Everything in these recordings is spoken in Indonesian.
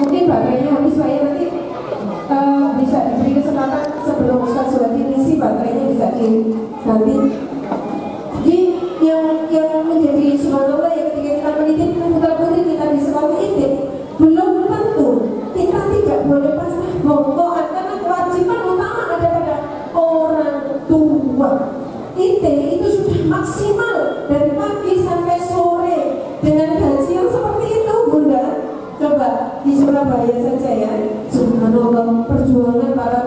mungkin Mbak habis saya nanti uh, bisa diberi kesempatan sebelum Ustaz sudah diisi baterainya bisa di nanti jadi yang yang menjadi subhanallah ya ketika kita menitip putra putri kita di sekolah ini belum tentu kita tidak boleh pasrah monggo karena kewajiban utama ada pada orang tua itu di Surabaya saja ya subhanallah perjuangan para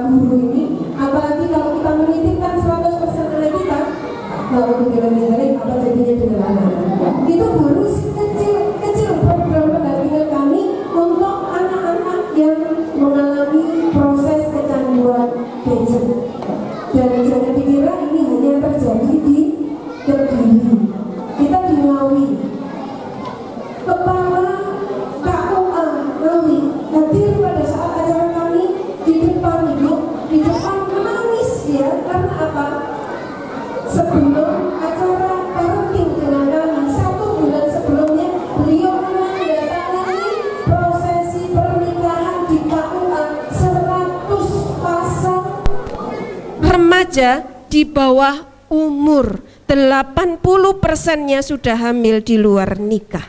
remaja di bawah umur 80 persennya sudah hamil di luar nikah.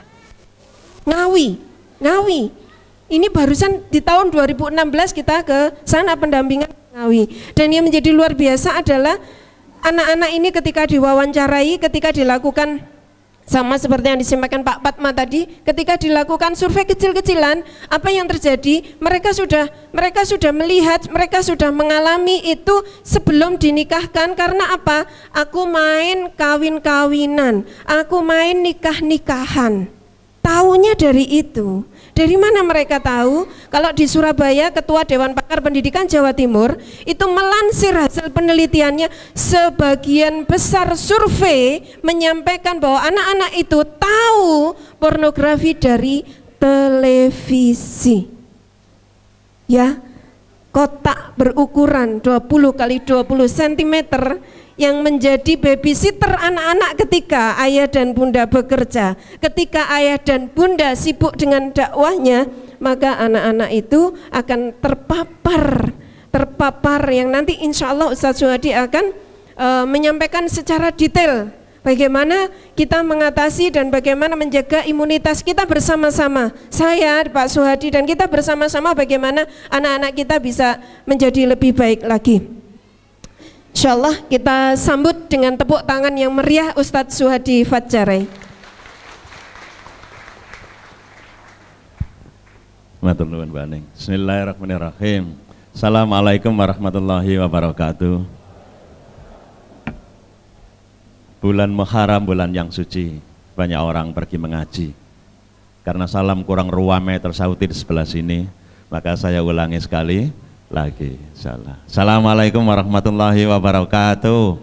Ngawi, Ngawi. Ini barusan di tahun 2016 kita ke sana pendampingan Ngawi. Dan yang menjadi luar biasa adalah anak-anak ini ketika diwawancarai, ketika dilakukan sama seperti yang disampaikan Pak Patma tadi, ketika dilakukan survei kecil-kecilan, apa yang terjadi? Mereka sudah mereka sudah melihat, mereka sudah mengalami itu sebelum dinikahkan karena apa? Aku main kawin-kawinan, aku main nikah-nikahan. tahunya dari itu. Dari mana mereka tahu? Kalau di Surabaya Ketua Dewan Pakar Pendidikan Jawa Timur itu melansir hasil penelitiannya sebagian besar survei menyampaikan bahwa anak-anak itu tahu pornografi dari televisi. Ya, kotak berukuran 20 kali 20 cm yang menjadi babysitter anak-anak ketika ayah dan bunda bekerja. Ketika ayah dan bunda sibuk dengan dakwahnya, maka anak-anak itu akan terpapar, terpapar yang nanti insya Allah Ustaz Suhadi akan e, menyampaikan secara detail bagaimana kita mengatasi dan bagaimana menjaga imunitas kita bersama-sama. Saya, Pak Suhadi dan kita bersama-sama bagaimana anak-anak kita bisa menjadi lebih baik lagi. Insya Allah kita sambut dengan tepuk tangan yang meriah Ustadz Suhadi Fatjarai. Bismillahirrahmanirrahim. Assalamualaikum warahmatullahi wabarakatuh. Bulan Muharram, bulan yang suci. Banyak orang pergi mengaji. Karena salam kurang ruame tersauti di sebelah sini. Maka saya ulangi sekali, lagi insyaallah. Assalamualaikum warahmatullahi wabarakatuh.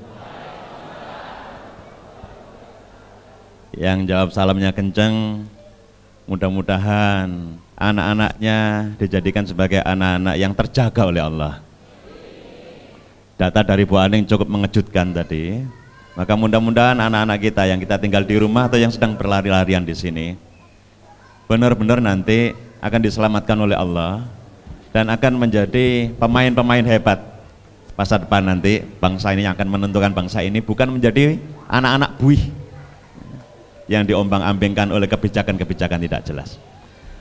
Yang jawab salamnya kenceng, mudah-mudahan anak-anaknya dijadikan sebagai anak-anak yang terjaga oleh Allah. Data dari Bu Aning cukup mengejutkan tadi. Maka mudah-mudahan anak-anak kita yang kita tinggal di rumah atau yang sedang berlari-larian di sini benar-benar nanti akan diselamatkan oleh Allah dan akan menjadi pemain-pemain hebat masa depan nanti bangsa ini yang akan menentukan bangsa ini bukan menjadi anak-anak buih yang diombang-ambingkan oleh kebijakan-kebijakan tidak jelas.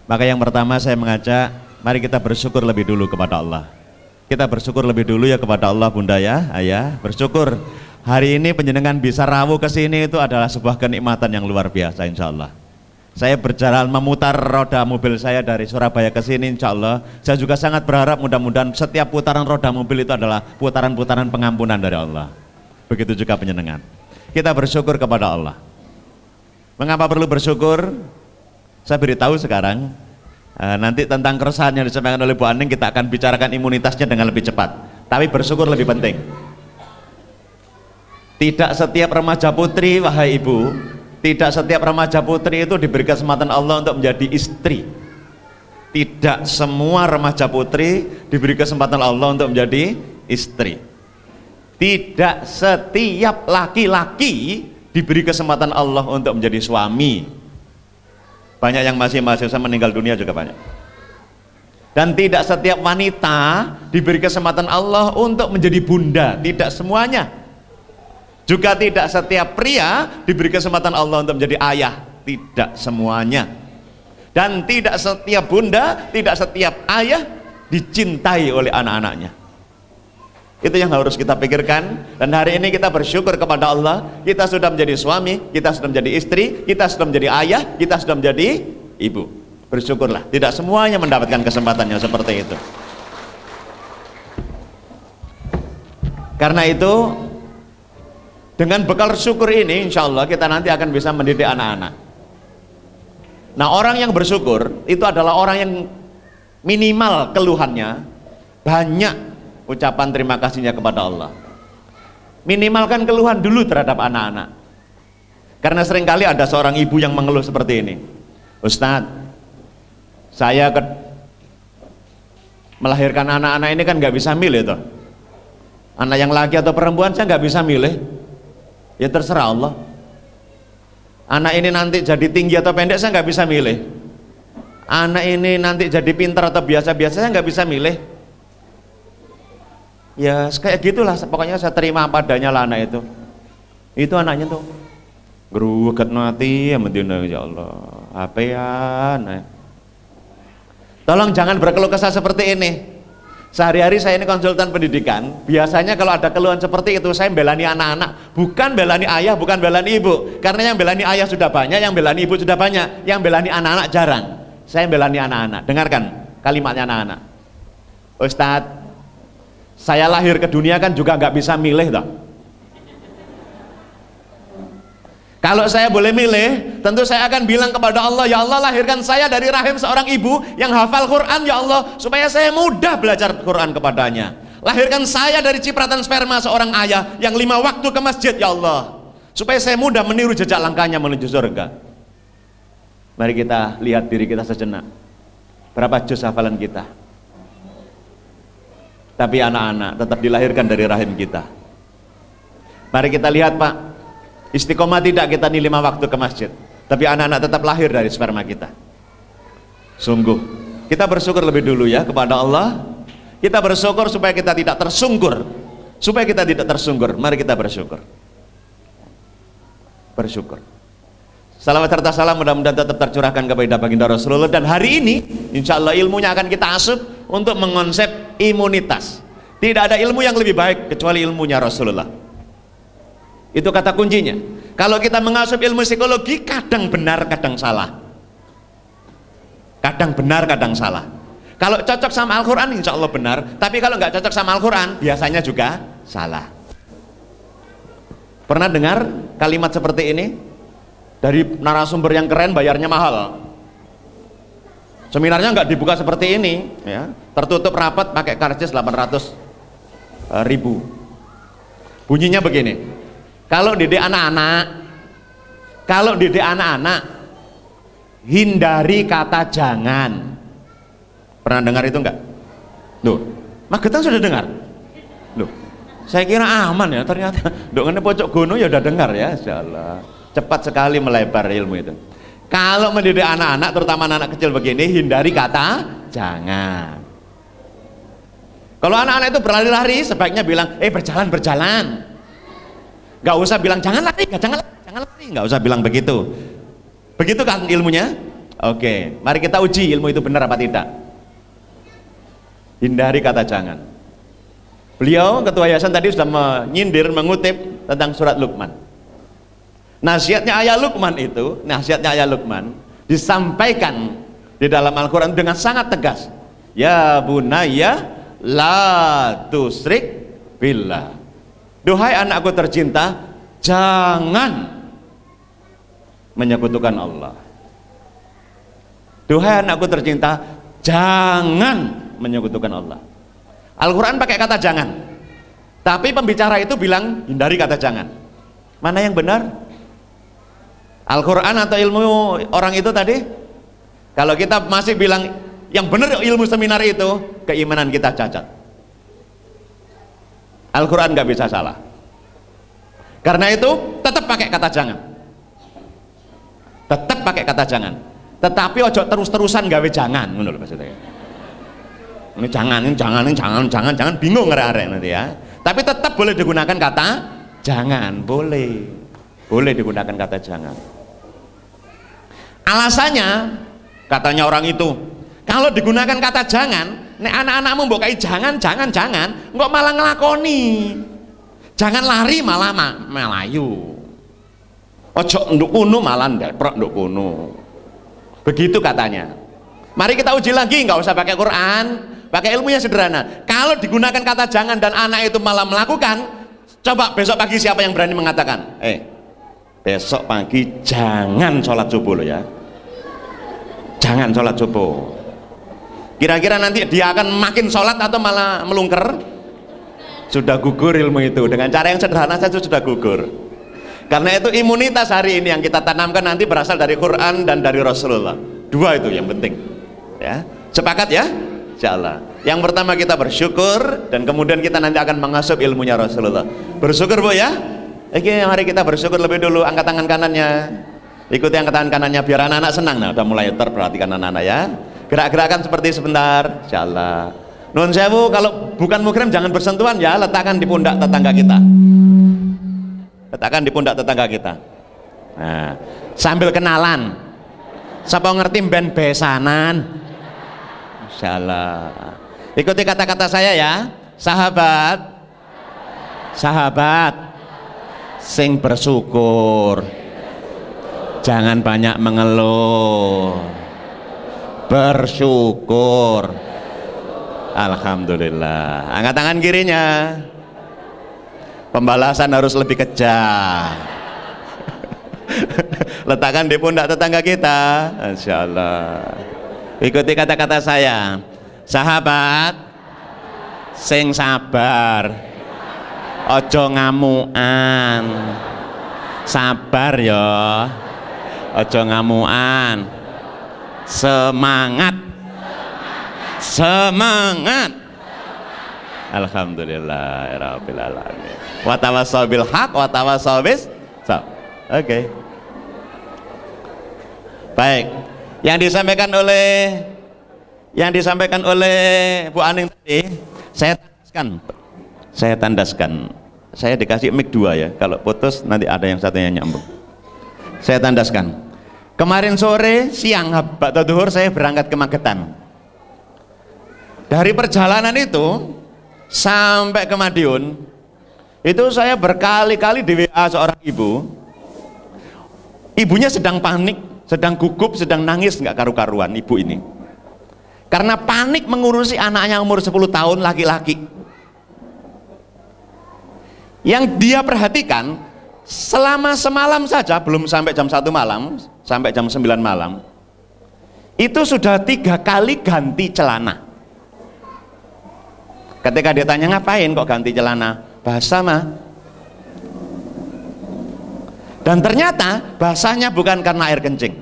Maka yang pertama saya mengajak mari kita bersyukur lebih dulu kepada Allah. Kita bersyukur lebih dulu ya kepada Allah Bunda ya, Ayah, bersyukur hari ini penyenangan bisa rawuh ke sini itu adalah sebuah kenikmatan yang luar biasa insya Allah. Saya berjalan memutar roda mobil saya dari Surabaya ke sini insya Allah. Saya juga sangat berharap mudah-mudahan setiap putaran roda mobil itu adalah putaran-putaran pengampunan dari Allah. Begitu juga penyenangan Kita bersyukur kepada Allah. Mengapa perlu bersyukur? Saya beritahu sekarang, eh, nanti tentang keresahan yang disampaikan oleh Bu Aning kita akan bicarakan imunitasnya dengan lebih cepat. Tapi bersyukur lebih penting. Tidak setiap remaja putri, wahai ibu, tidak setiap remaja putri itu diberi kesempatan Allah untuk menjadi istri. Tidak semua remaja putri diberi kesempatan Allah untuk menjadi istri. Tidak setiap laki-laki diberi kesempatan Allah untuk menjadi suami. Banyak yang masih mahasiswa meninggal dunia juga banyak. Dan tidak setiap wanita diberi kesempatan Allah untuk menjadi bunda, tidak semuanya juga tidak setiap pria diberi kesempatan Allah untuk menjadi ayah, tidak semuanya. Dan tidak setiap bunda, tidak setiap ayah dicintai oleh anak-anaknya. Itu yang harus kita pikirkan dan hari ini kita bersyukur kepada Allah, kita sudah menjadi suami, kita sudah menjadi istri, kita sudah menjadi ayah, kita sudah menjadi ibu. Bersyukurlah, tidak semuanya mendapatkan kesempatannya seperti itu. Karena itu dengan bekal syukur ini insya Allah kita nanti akan bisa mendidik anak-anak. Nah orang yang bersyukur itu adalah orang yang minimal keluhannya banyak ucapan terima kasihnya kepada Allah. Minimalkan keluhan dulu terhadap anak-anak. Karena seringkali ada seorang ibu yang mengeluh seperti ini. Ustadz, saya ke melahirkan anak-anak ini kan nggak bisa milih tuh. Anak yang laki atau perempuan saya nggak bisa milih ya terserah Allah anak ini nanti jadi tinggi atau pendek saya nggak bisa milih anak ini nanti jadi pintar atau biasa-biasa saya nggak bisa milih ya kayak gitulah pokoknya saya terima apa adanya lah anak itu itu anaknya tuh geruget mati ya mendina ya Allah apa ya eh. tolong jangan berkeluh kesah seperti ini Sehari-hari saya ini konsultan pendidikan, biasanya kalau ada keluhan seperti itu saya belani anak-anak, bukan belani ayah, bukan belani ibu. Karena yang belani ayah sudah banyak, yang belani ibu sudah banyak, yang belani anak-anak jarang. Saya belani anak-anak. Dengarkan kalimatnya anak-anak. Ustadz, saya lahir ke dunia kan juga nggak bisa milih dong. Kalau saya boleh milih, tentu saya akan bilang kepada Allah, "Ya Allah, lahirkan saya dari rahim seorang ibu yang hafal Quran, ya Allah, supaya saya mudah belajar Quran kepadanya. Lahirkan saya dari cipratan sperma seorang ayah yang lima waktu ke masjid, ya Allah, supaya saya mudah meniru jejak langkahnya menuju surga." Mari kita lihat diri kita sejenak. Berapa juz hafalan kita? Tapi anak-anak tetap dilahirkan dari rahim kita. Mari kita lihat, Pak, Istiqomah tidak kita ini lima waktu ke masjid, tapi anak-anak tetap lahir dari sperma kita. Sungguh, kita bersyukur lebih dulu ya kepada Allah. Kita bersyukur supaya kita tidak tersungkur, supaya kita tidak tersungkur. Mari kita bersyukur. Bersyukur. Salawat serta salam mudah-mudahan tetap tercurahkan kepada baginda Rasulullah dan hari ini insya Allah ilmunya akan kita asup untuk mengonsep imunitas. Tidak ada ilmu yang lebih baik kecuali ilmunya Rasulullah. Itu kata kuncinya. Kalau kita mengasup ilmu psikologi, kadang benar, kadang salah. Kadang benar, kadang salah. Kalau cocok sama Al-Quran, insya Allah benar. Tapi kalau nggak cocok sama Al-Quran, biasanya juga salah. Pernah dengar kalimat seperti ini? Dari narasumber yang keren, bayarnya mahal. Seminarnya nggak dibuka seperti ini, ya. tertutup rapat pakai karcis 800 eh, ribu. Bunyinya begini, kalau dede anak-anak, kalau dede anak-anak, hindari kata jangan. Pernah dengar itu enggak? Loh, Magetan sudah dengar? Loh, saya kira aman ya, ternyata dongene pojok Gunung ya udah dengar ya, Allah. Cepat sekali melebar ilmu itu. Kalau mendidik anak-anak, terutama anak, anak kecil begini, hindari kata jangan. Kalau anak-anak itu berlari-lari, sebaiknya bilang, eh berjalan, berjalan Gak usah bilang jangan lari, gak, jangan lari, jangan lari, gak usah bilang begitu. Begitu kan ilmunya? Oke, mari kita uji ilmu itu benar apa tidak. Hindari kata jangan. Beliau ketua yayasan tadi sudah menyindir, mengutip tentang surat Luqman. Nasihatnya ayah Luqman itu, nasihatnya ayah Luqman disampaikan di dalam Al-Quran dengan sangat tegas. Ya bunaya la tusrik billah. Duhai anakku tercinta, jangan menyekutukan Allah. Duhai anakku tercinta, jangan menyekutukan Allah. Al-Quran pakai kata jangan. Tapi pembicara itu bilang hindari kata jangan. Mana yang benar? Al-Quran atau ilmu orang itu tadi? Kalau kita masih bilang yang benar ilmu seminar itu, keimanan kita cacat. Al-Quran gak bisa salah karena itu tetap pakai kata jangan tetap pakai kata jangan tetapi ojo terus-terusan gawe jangan menurut maksudnya ini jangan, ini jangan, ini jangan, jangan, jangan bingung ngerarek nanti ya tapi tetap boleh digunakan kata jangan, boleh boleh digunakan kata jangan alasannya katanya orang itu kalau digunakan kata jangan Nek anak-anakmu mbok kai jangan jangan jangan, nggak malah ngelakoni. Jangan lari malah ma melayu. Ojo nduk kuno malah ndeprok nduk kuno. Begitu katanya. Mari kita uji lagi, nggak usah pakai Quran, pakai ilmu yang sederhana. Kalau digunakan kata jangan dan anak itu malah melakukan, coba besok pagi siapa yang berani mengatakan, eh besok pagi jangan sholat subuh lo ya, jangan sholat subuh Kira-kira nanti dia akan makin sholat atau malah melungker? Sudah gugur ilmu itu. Dengan cara yang sederhana saja sudah gugur. Karena itu imunitas hari ini yang kita tanamkan nanti berasal dari Quran dan dari Rasulullah. Dua itu yang penting. Ya, sepakat ya? Insya Yang pertama kita bersyukur dan kemudian kita nanti akan mengasup ilmunya Rasulullah. Bersyukur bu ya? Oke, hari kita bersyukur lebih dulu. Angkat tangan kanannya. Ikuti angkat tangan kanannya biar anak-anak senang. Nah, udah mulai terperhatikan anak-anak ya gerak-gerakan seperti sebentar jalan nun sewu kalau bukan mukrim jangan bersentuhan ya letakkan di pundak tetangga kita letakkan di pundak tetangga kita nah, sambil kenalan siapa ngerti ben besanan salah ikuti kata-kata saya ya sahabat sahabat sing bersyukur jangan banyak mengeluh bersyukur Alhamdulillah angkat tangan kirinya pembalasan harus lebih kejam letakkan di pundak tetangga kita Insya Allah ikuti kata-kata saya sahabat sing sabar ojo ngamuan sabar yo ya. ojo ngamuan semangat semangat, Alhamdulillah ya Rabbil Alamin Watawa bil haq watawa bis so. Oke okay. Baik Yang disampaikan oleh Yang disampaikan oleh Bu Aning tadi Saya tandaskan Saya tandaskan Saya dikasih mic dua ya Kalau putus nanti ada yang satunya nyambung Saya tandaskan Kemarin sore, siang, pak duhur saya berangkat ke Magetan. Dari perjalanan itu sampai ke Madiun, itu saya berkali-kali di WA seorang ibu. Ibunya sedang panik, sedang gugup, sedang nangis, nggak karu-karuan ibu ini. Karena panik mengurusi anaknya umur 10 tahun laki-laki. Yang dia perhatikan, selama semalam saja belum sampai jam 1 malam sampai jam 9 malam itu sudah tiga kali ganti celana ketika dia tanya ngapain kok ganti celana bahasa mah dan ternyata bahasanya bukan karena air kencing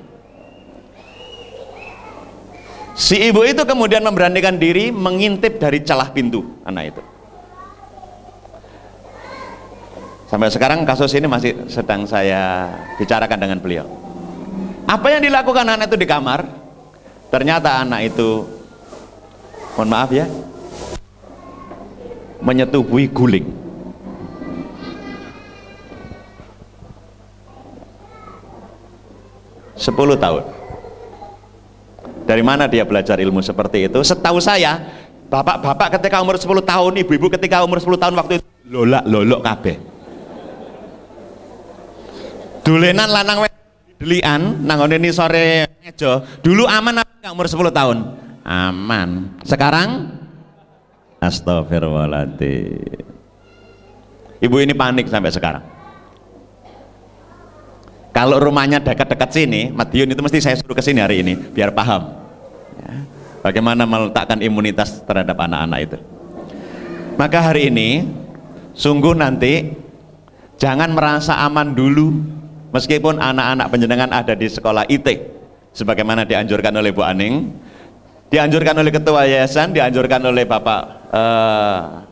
si ibu itu kemudian memberanikan diri mengintip dari celah pintu anak itu Sampai sekarang kasus ini masih sedang saya bicarakan dengan beliau. Apa yang dilakukan anak itu di kamar? Ternyata anak itu, mohon maaf ya, menyetubuhi guling. Sepuluh tahun. Dari mana dia belajar ilmu seperti itu? Setahu saya, bapak-bapak ketika umur sepuluh tahun, ibu-ibu ketika umur sepuluh tahun waktu itu lolak lolok kabeh Dulenan lanang delian nang ini sore ngejo Dulu aman apa umur 10 tahun? Aman. Sekarang Astagfirullahaladzim. Ibu ini panik sampai sekarang. Kalau rumahnya dekat-dekat sini, Madiun itu mesti saya suruh ke sini hari ini biar paham. Ya. Bagaimana meletakkan imunitas terhadap anak-anak itu. Maka hari ini sungguh nanti jangan merasa aman dulu Meskipun anak-anak penjenengan ada di sekolah IT, sebagaimana dianjurkan oleh Bu Aning, dianjurkan oleh Ketua Yayasan, dianjurkan oleh Bapak uh,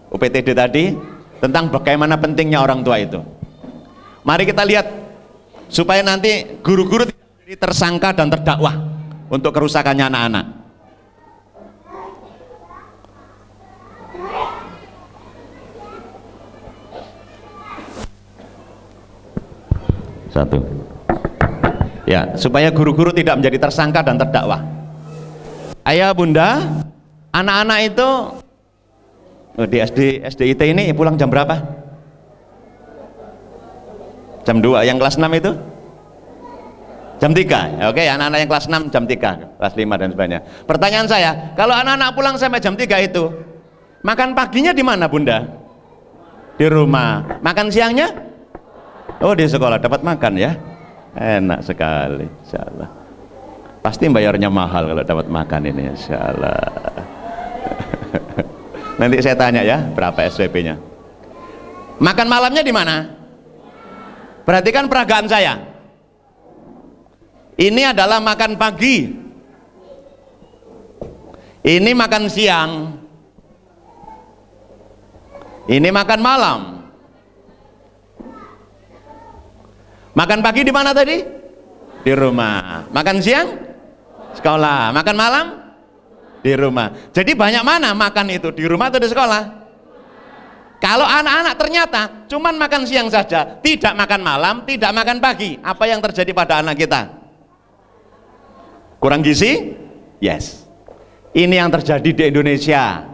eh, UPTD tadi, tentang bagaimana pentingnya orang tua itu. Mari kita lihat, supaya nanti guru-guru tidak tersangka dan terdakwa untuk kerusakannya anak-anak. Satu. Ya, supaya guru-guru tidak menjadi tersangka dan terdakwa. Ayah, bunda, anak-anak itu oh, di SD SDIT ini pulang jam berapa? Jam 2. Yang kelas 6 itu? Jam 3. Oke, anak-anak yang kelas 6 jam 3, kelas 5 dan sebagainya. Pertanyaan saya, kalau anak-anak pulang sampai jam 3 itu, makan paginya di mana, Bunda? Di rumah. Makan siangnya? Oh di sekolah dapat makan ya? Enak sekali, insya Pasti bayarnya mahal kalau dapat makan ini, insya Nanti saya tanya ya, berapa SPP-nya? Makan malamnya di mana? Perhatikan peragaan saya. Ini adalah makan pagi. Ini makan siang. Ini makan malam. Makan pagi di mana tadi? Di rumah. Makan siang? Sekolah. Makan malam? Di rumah. Jadi banyak mana makan itu? Di rumah atau di sekolah? Kalau anak-anak ternyata cuman makan siang saja, tidak makan malam, tidak makan pagi, apa yang terjadi pada anak kita? Kurang gizi? Yes. Ini yang terjadi di Indonesia.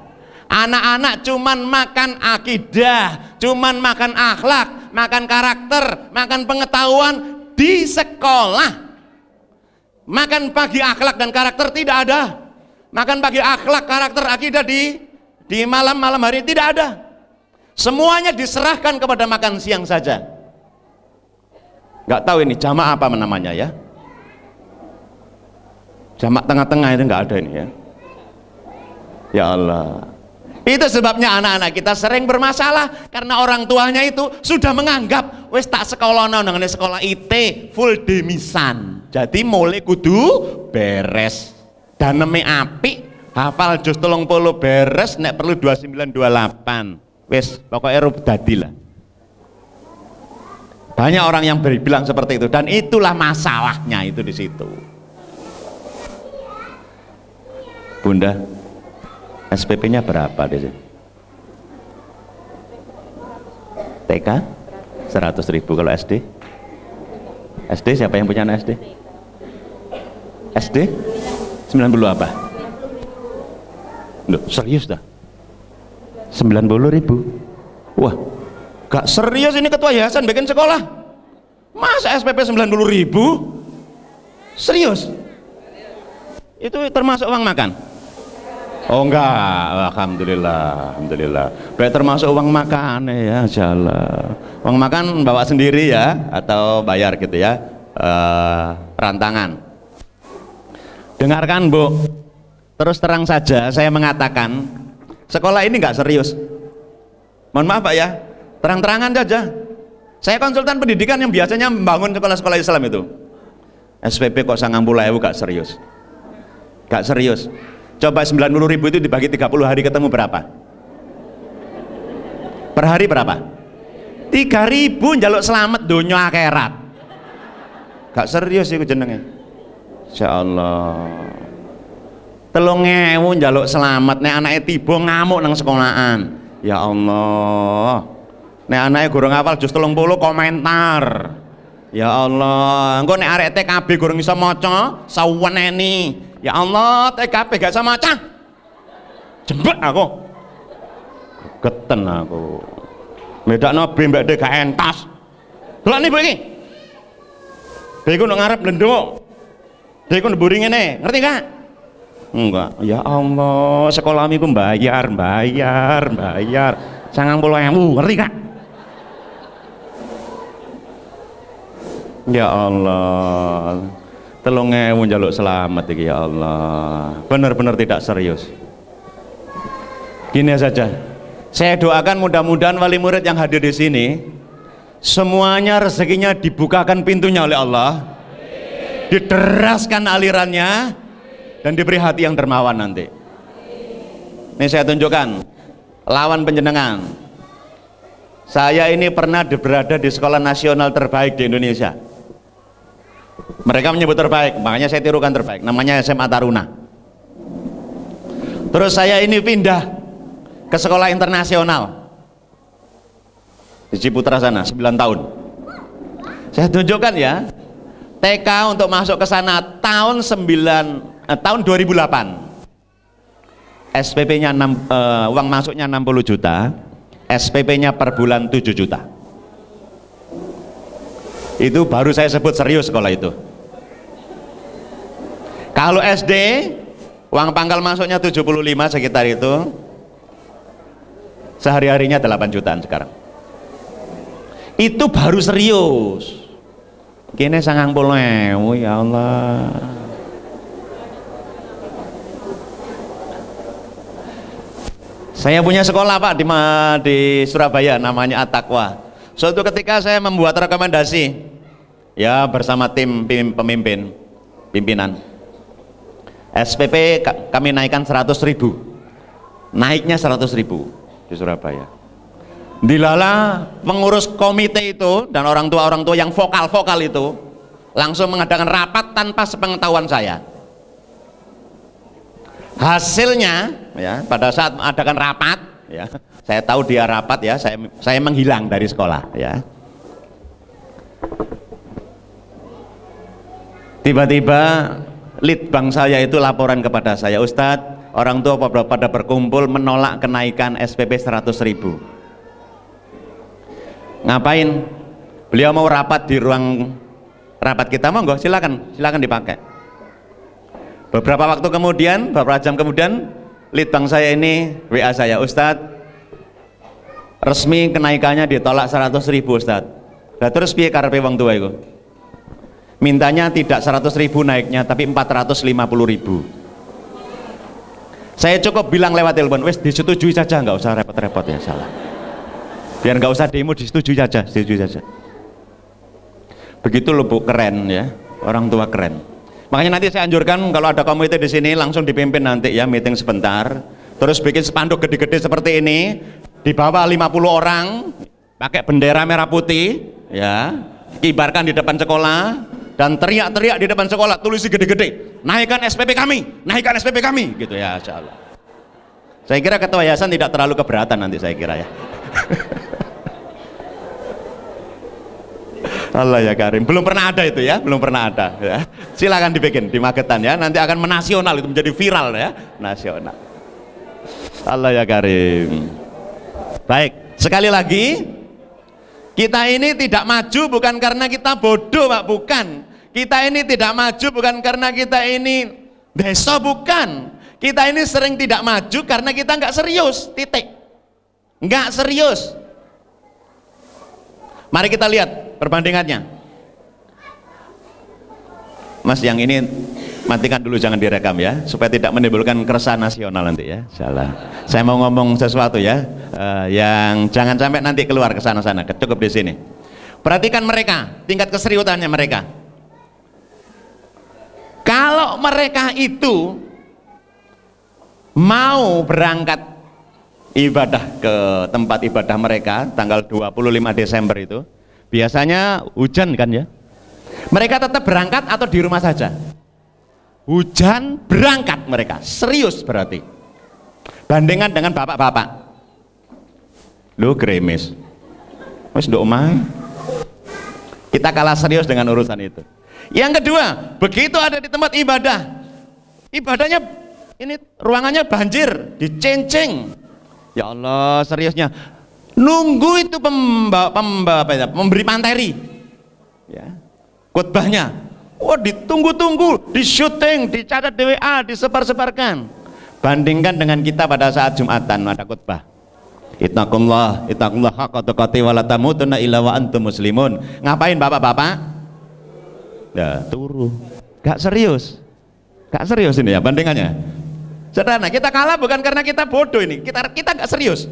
Anak-anak cuman makan akidah, cuman makan akhlak, makan karakter, makan pengetahuan di sekolah. Makan pagi akhlak dan karakter tidak ada. Makan pagi akhlak, karakter, akidah di di malam-malam hari tidak ada. Semuanya diserahkan kepada makan siang saja. Gak tahu ini jamaah apa namanya ya. Jamak tengah-tengah itu nggak ada ini ya. Ya Allah. Itu sebabnya anak-anak kita sering bermasalah karena orang tuanya itu sudah menganggap wis tak sekolah nang sekolah IT full demisan. Jadi mulai kudu beres. dan nemi api, hafal jus tolong polo beres nek perlu 2928. Wis pokoknya rub dadi lah. Banyak orang yang bilang seperti itu dan itulah masalahnya itu di situ. Bunda, SPP-nya berapa di sini? TK 100 ribu kalau SD SD siapa yang punya anak SD SD 90 apa Loh, serius dah 90 ribu wah gak serius ini ketua yayasan bikin sekolah masa SPP 90 ribu serius itu termasuk uang makan Oh enggak, alhamdulillah, alhamdulillah. Baik termasuk uang makan ya, jalan. Uang makan bawa sendiri ya atau bayar gitu ya. E, rantangan. Dengarkan, Bu. Terus terang saja saya mengatakan sekolah ini nggak serius. Mohon maaf, Pak ya. Terang-terangan saja. Saya konsultan pendidikan yang biasanya membangun sekolah-sekolah Islam itu. SPP kok sangat bu, gak serius. Gak serius Coba 90 ribu itu dibagi 30 hari ketemu berapa? Per hari berapa? 3 ribu jaluk selamat dunia akhirat. Gak serius sih jenenge. Insya Allah. Telung ewu jaluk selamat. Nek anaknya tiba ngamuk nang sekolahan. Ya Allah. Nek anaknya gurung hafal justru telung komentar. Ya Allah. Engko nek arek TKB gurung iso maca, saweneni ya Allah TKP gak sama cah jembek aku geten aku beda no bimbek deh kain tas lah nih begini begitu no ngarep lendo begitu no buringin nih ngerti gak enggak ya Allah sekolah aku bayar bayar bayar sangang yang uh, ngerti gak Ya Allah telung ewu jaluk selamat iki ya Allah benar-benar tidak serius gini saja saya doakan mudah-mudahan wali murid yang hadir di sini semuanya rezekinya dibukakan pintunya oleh Allah diteraskan alirannya dan diberi hati yang dermawan nanti ini saya tunjukkan lawan penjenengan saya ini pernah berada di sekolah nasional terbaik di Indonesia mereka menyebut terbaik, makanya saya tirukan terbaik. Namanya SMA Taruna. Terus saya ini pindah ke sekolah internasional di Ciputra sana 9 tahun. Saya tunjukkan ya. TK untuk masuk ke sana tahun 9 eh, tahun 2008. SPP-nya eh, uang masuknya 60 juta, SPP-nya per bulan 7 juta. Itu baru saya sebut serius sekolah itu. Kalau SD, uang pangkal masuknya 75 sekitar itu. Sehari-harinya 8 jutaan sekarang. Itu baru serius. Kini sangang boleh, ya Allah. Saya punya sekolah Pak di, di Surabaya namanya Atakwa Suatu ketika saya membuat rekomendasi ya bersama tim pemimpin pimpinan. SPP kami naikkan 100 ribu naiknya 100 ribu di Surabaya dilala pengurus komite itu dan orang tua-orang tua yang vokal-vokal itu langsung mengadakan rapat tanpa sepengetahuan saya hasilnya ya pada saat mengadakan rapat ya saya tahu dia rapat ya, saya saya menghilang dari sekolah ya. Tiba-tiba litbang saya itu laporan kepada saya, Ustadz, orang tua pada berkumpul menolak kenaikan SPP 100 ribu. Ngapain? Beliau mau rapat di ruang rapat kita, monggo silakan, silakan dipakai. Beberapa waktu kemudian, beberapa jam kemudian, litbang saya ini WA saya, Ustadz, resmi kenaikannya ditolak 100 ribu Ustaz nah, terus piye karpe wong tua itu mintanya tidak 100 ribu naiknya tapi 450 ribu saya cukup bilang lewat telepon wes disetujui saja nggak usah repot-repot ya salah biar nggak usah demo disetujui saja disetujui saja begitu lubuk keren ya orang tua keren makanya nanti saya anjurkan kalau ada komite di sini langsung dipimpin nanti ya meeting sebentar terus bikin spanduk gede-gede seperti ini di bawah 50 orang pakai bendera merah putih ya kibarkan di depan sekolah dan teriak-teriak di depan sekolah tulisi gede-gede naikkan SPP kami naikkan SPP kami gitu ya insya Allah saya kira ketua yayasan tidak terlalu keberatan nanti saya kira ya Allah ya Karim, belum pernah ada itu ya, belum pernah ada. Ya. Silakan dibikin di Magetan ya, nanti akan menasional itu menjadi viral ya, nasional. Allah ya Karim. Baik, sekali lagi kita ini tidak maju bukan karena kita bodoh, Pak, bukan. Kita ini tidak maju bukan karena kita ini desa, bukan. Kita ini sering tidak maju karena kita nggak serius, titik. Nggak serius. Mari kita lihat perbandingannya. Mas yang ini matikan dulu jangan direkam ya supaya tidak menimbulkan keresahan nasional nanti ya salah saya mau ngomong sesuatu ya uh, yang jangan sampai nanti keluar ke sana sana cukup di sini perhatikan mereka tingkat keseriusannya mereka kalau mereka itu mau berangkat ibadah ke tempat ibadah mereka tanggal 25 Desember itu biasanya hujan kan ya mereka tetap berangkat atau di rumah saja hujan berangkat mereka serius berarti bandingkan dengan bapak-bapak lu gerimis mas nduk kita kalah serius dengan urusan itu yang kedua begitu ada di tempat ibadah ibadahnya ini ruangannya banjir dicencing ya Allah seriusnya nunggu itu pembawa, pembawa apa ya, memberi panteri ya khotbahnya Oh ditunggu-tunggu, di syuting, dicatat di WA, disebar-sebarkan. Bandingkan dengan kita pada saat Jumatan ada khutbah. Itaqullah, itaqullah haqqa tuqati wa illa wa antum muslimun. Ngapain Bapak-bapak? Ya, turu. Gak serius. Gak serius ini ya bandingannya. Sederhana, kita kalah bukan karena kita bodoh ini. Kita kita gak serius.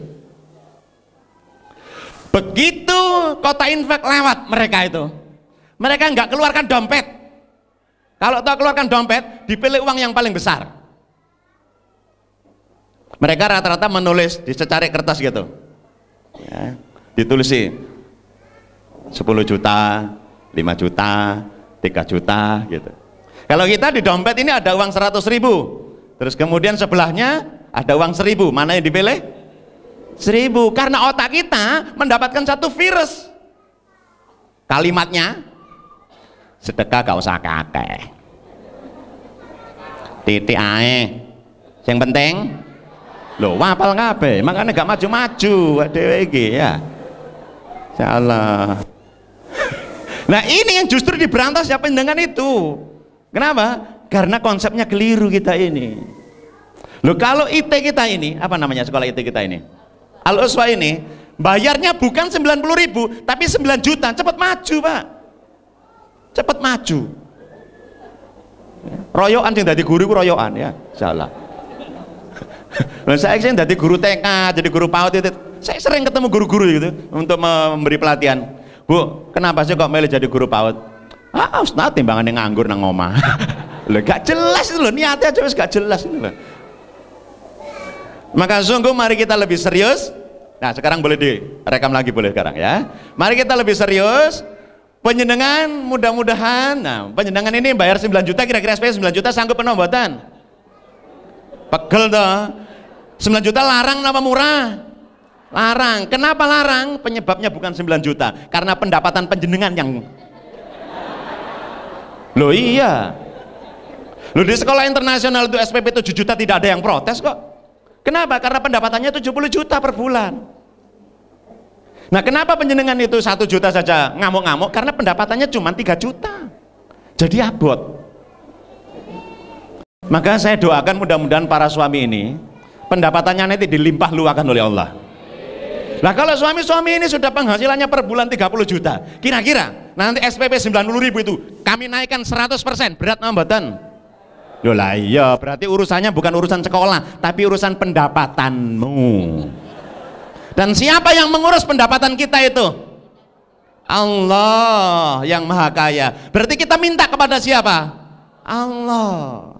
Begitu kota infak lewat mereka itu. Mereka nggak keluarkan dompet kalau tahu keluarkan dompet, dipilih uang yang paling besar. Mereka rata-rata menulis di secari kertas gitu. Ya, ditulis sih 10 juta, 5 juta, 3 juta gitu. Kalau kita di dompet ini ada uang 100 ribu, terus kemudian sebelahnya ada uang seribu, mana yang dipilih? Seribu, karena otak kita mendapatkan satu virus. Kalimatnya sedekah gak usah kakek titik ae yang penting lho wapal ngabe makanya gak maju-maju dewe iki ya salah nah ini yang justru diberantas ya pendengar itu kenapa karena konsepnya keliru kita ini Lo kalau IT kita ini, apa namanya sekolah IT kita ini? Al-Uswa ini, bayarnya bukan 90 ribu, tapi 9 juta, cepat maju Pak cepet maju royokan yang dari guru itu royokan ya salah nah, saya yang dari guru TK jadi guru PAUD itu saya sering ketemu guru-guru gitu untuk memberi pelatihan bu kenapa sih kok milih jadi guru PAUD ah harus nanti timbangan yang nganggur nang oma loh gak jelas itu loh niatnya aja gak jelas itu loh maka sungguh mari kita lebih serius nah sekarang boleh direkam lagi boleh sekarang ya mari kita lebih serius penyendangan mudah-mudahan, nah penyendangan ini bayar 9 juta, kira-kira SPP 9 juta sanggup penobatan? Pegel toh. 9 juta larang apa murah? Larang. Kenapa larang? Penyebabnya bukan 9 juta, karena pendapatan penjenengan yang Lo iya. lo di sekolah internasional itu SPP 7 juta tidak ada yang protes kok. Kenapa? Karena pendapatannya 70 juta per bulan. Nah kenapa penjenengan itu satu juta saja ngamuk-ngamuk? Karena pendapatannya cuma 3 juta. Jadi abot. Maka saya doakan mudah-mudahan para suami ini pendapatannya nanti dilimpah luakan oleh Allah. Nah kalau suami-suami ini sudah penghasilannya per bulan 30 juta, kira-kira nanti SPP 90 ribu itu kami naikkan 100% berat nambatan. Yolah iya berarti urusannya bukan urusan sekolah tapi urusan pendapatanmu. Dan siapa yang mengurus pendapatan kita itu? Allah yang maha kaya. Berarti kita minta kepada siapa? Allah.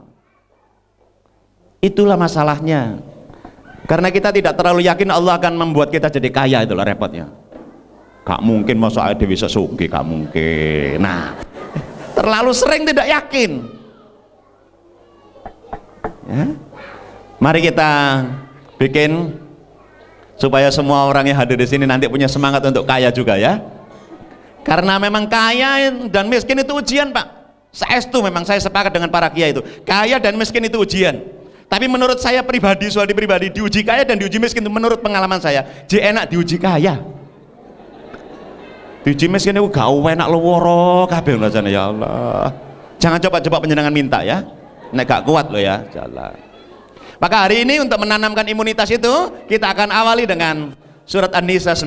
Itulah masalahnya. Karena kita tidak terlalu yakin Allah akan membuat kita jadi kaya itulah repotnya. Gak mungkin masa ada bisa sugi, gak mungkin. Nah, terlalu sering tidak yakin. Ya. Mari kita bikin supaya semua orang yang hadir di sini nanti punya semangat untuk kaya juga ya karena memang kaya dan miskin itu ujian pak saya itu memang saya sepakat dengan para kiai itu kaya dan miskin itu ujian tapi menurut saya pribadi soal di pribadi diuji kaya dan diuji miskin itu menurut pengalaman saya je enak diuji kaya diuji miskin itu gak enak lo woro kabel ya Allah jangan coba-coba penyenangan minta ya nek gak kuat lo ya jalan maka hari ini untuk menanamkan imunitas itu kita akan awali dengan surat An-Nisa 9.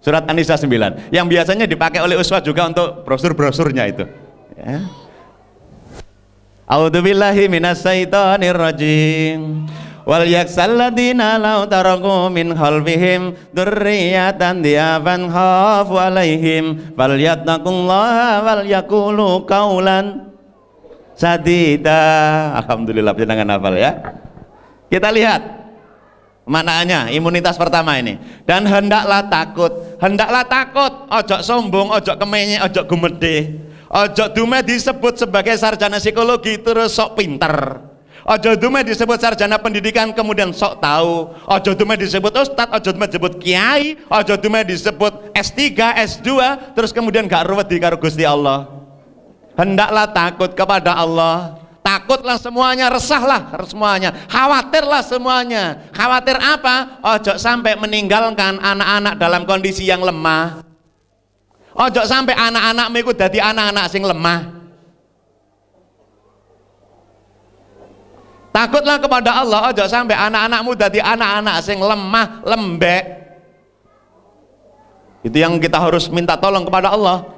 Surat An-Nisa 9 yang biasanya dipakai oleh uswah juga untuk brosur-brosurnya itu. Ya. A'udzubillahi rajim. Wal yaksalladina law taraku min khalfihim dzurriyatan diaban khafu alaihim fal wal yaqulu qawlan sadida. Alhamdulillah dengan hafal ya. Kita lihat maknanya imunitas pertama ini. Dan hendaklah takut, hendaklah takut, ojok sombong, ojok kemenye, ojok gumede. ojok dume disebut sebagai sarjana psikologi terus sok pinter. Ojo dume disebut sarjana pendidikan kemudian sok tahu. Ojo dume disebut ustad, ojo dume disebut kiai, ojo dume disebut S3, S2 terus kemudian gak ruwet di karo Gusti Allah Hendaklah takut kepada Allah. Takutlah semuanya, resahlah semuanya, khawatirlah semuanya. Khawatir apa? Ojo sampai meninggalkan anak-anak dalam kondisi yang lemah. Ojo sampai anak-anak ikut jadi anak-anak sing lemah. Takutlah kepada Allah, ojo sampai anak-anakmu jadi anak-anak sing lemah, lembek. Itu yang kita harus minta tolong kepada Allah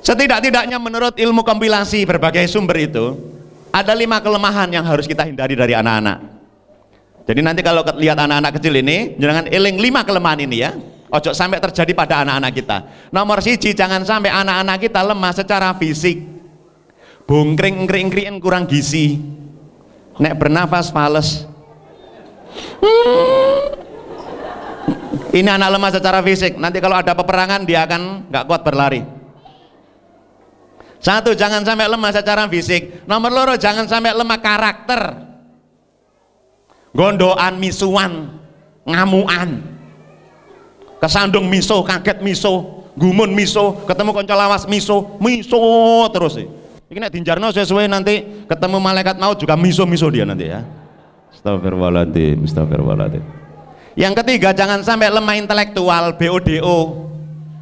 Setidak-tidaknya menurut ilmu kompilasi berbagai sumber itu, ada lima kelemahan yang harus kita hindari dari anak-anak. Jadi nanti kalau lihat anak-anak kecil ini, jangan eling lima kelemahan ini ya. Ojo sampai terjadi pada anak-anak kita. Nomor siji, jangan sampai anak-anak kita lemah secara fisik. Bungkring, ngkring, kring kurang gizi. Nek bernafas fales. Ini anak lemah secara fisik. Nanti kalau ada peperangan dia akan nggak kuat berlari. Satu, jangan sampai lemah secara fisik. Nomor loro, jangan sampai lemah karakter. Gondoan misuan, ngamuan. Kesandung miso, kaget miso, gumun miso, ketemu konco lawas miso, miso terus sih. Ini dinjarno sesuai nanti ketemu malaikat maut juga miso-miso dia nanti ya. Astagfirullahaladzim, astagfirullahaladzim. Yang ketiga, jangan sampai lemah intelektual, BODO.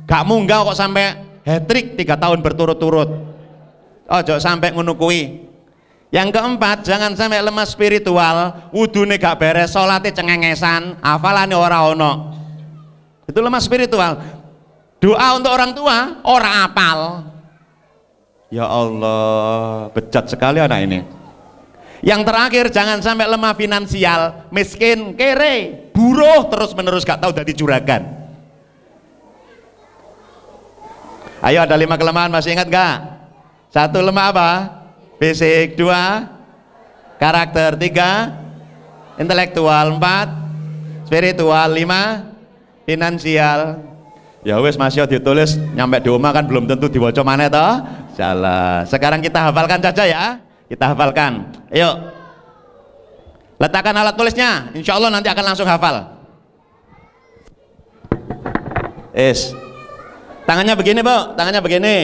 Gak munggah kok sampai hat-trick tiga tahun berturut-turut Ojo sampai ngunukui. Yang keempat, jangan sampai lemah spiritual, ini gak beres, sholatnya cengengesan, hafalane orang ono. Itu lemah spiritual. Doa untuk orang tua orang apal. Ya Allah, bejat sekali anak ini. Yang terakhir, jangan sampai lemah finansial, miskin, kere, buruh terus-menerus gak tahu dari juragan. Ayo ada lima kelemahan masih ingat gak? Satu lemah apa? Fisik. Dua karakter. Tiga intelektual. Empat spiritual. Lima finansial. Ya wis masih Yo ya ditulis nyampe di rumah kan belum tentu wajah maneh toh. Salah. Sekarang kita hafalkan saja ya. Kita hafalkan. Yuk. Letakkan alat tulisnya. Insya Allah nanti akan langsung hafal. Is. Tangannya begini, Bu. Tangannya begini.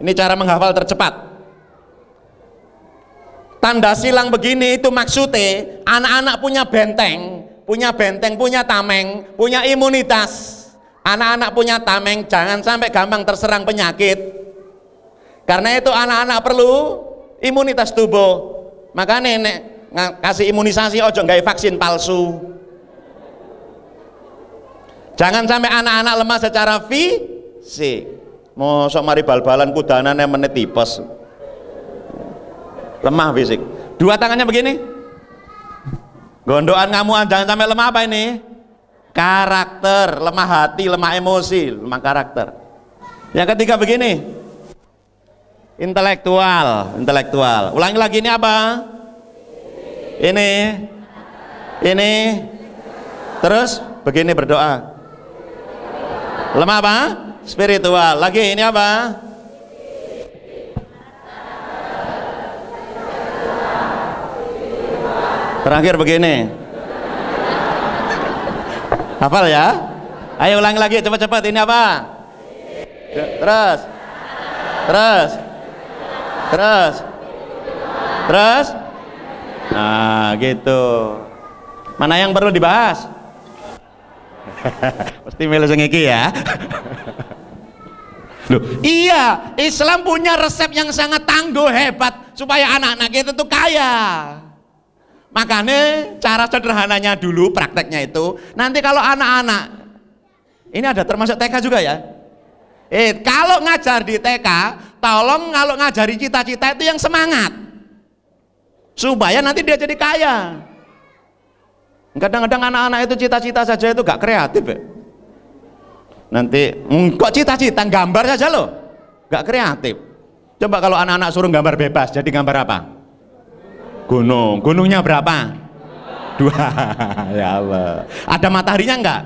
Ini cara menghafal tercepat. Tanda silang begini itu maksudnya anak-anak punya benteng, punya benteng, punya tameng, punya imunitas. Anak-anak punya tameng, jangan sampai gampang terserang penyakit. Karena itu anak-anak perlu imunitas tubuh. Maka nenek kasih imunisasi ojo nggak vaksin palsu. Jangan sampai anak-anak lemah secara fisik mosok mari bal-balan kudanane menit tipes lemah fisik dua tangannya begini gondokan kamu ah, jangan sampai lemah apa ini karakter lemah hati lemah emosi lemah karakter yang ketiga begini intelektual intelektual ulangi lagi ini apa ini ini terus begini berdoa lemah apa spiritual. Lagi ini apa? Terakhir begini. Hafal ya? Ayo ulang lagi cepat-cepat. Ini apa? Terus. Terus. Terus. Terus. Nah, gitu. Mana yang perlu dibahas? Pasti milih sing iki ya. Loh, iya, Islam punya resep yang sangat tangguh hebat supaya anak-anak kita tuh kaya. Makanya cara sederhananya dulu prakteknya itu, nanti kalau anak-anak ini ada termasuk TK juga ya. Eh, kalau ngajar di TK, tolong kalau ngajari cita-cita itu yang semangat. Supaya nanti dia jadi kaya. Kadang-kadang anak-anak itu cita-cita saja itu gak kreatif ya. Nanti, hmm, kok cita-cita gambar saja loh, gak kreatif. Coba kalau anak-anak suruh gambar bebas, jadi gambar apa? Gunung, gunungnya berapa? Dua, ya Allah. Ada mataharinya enggak?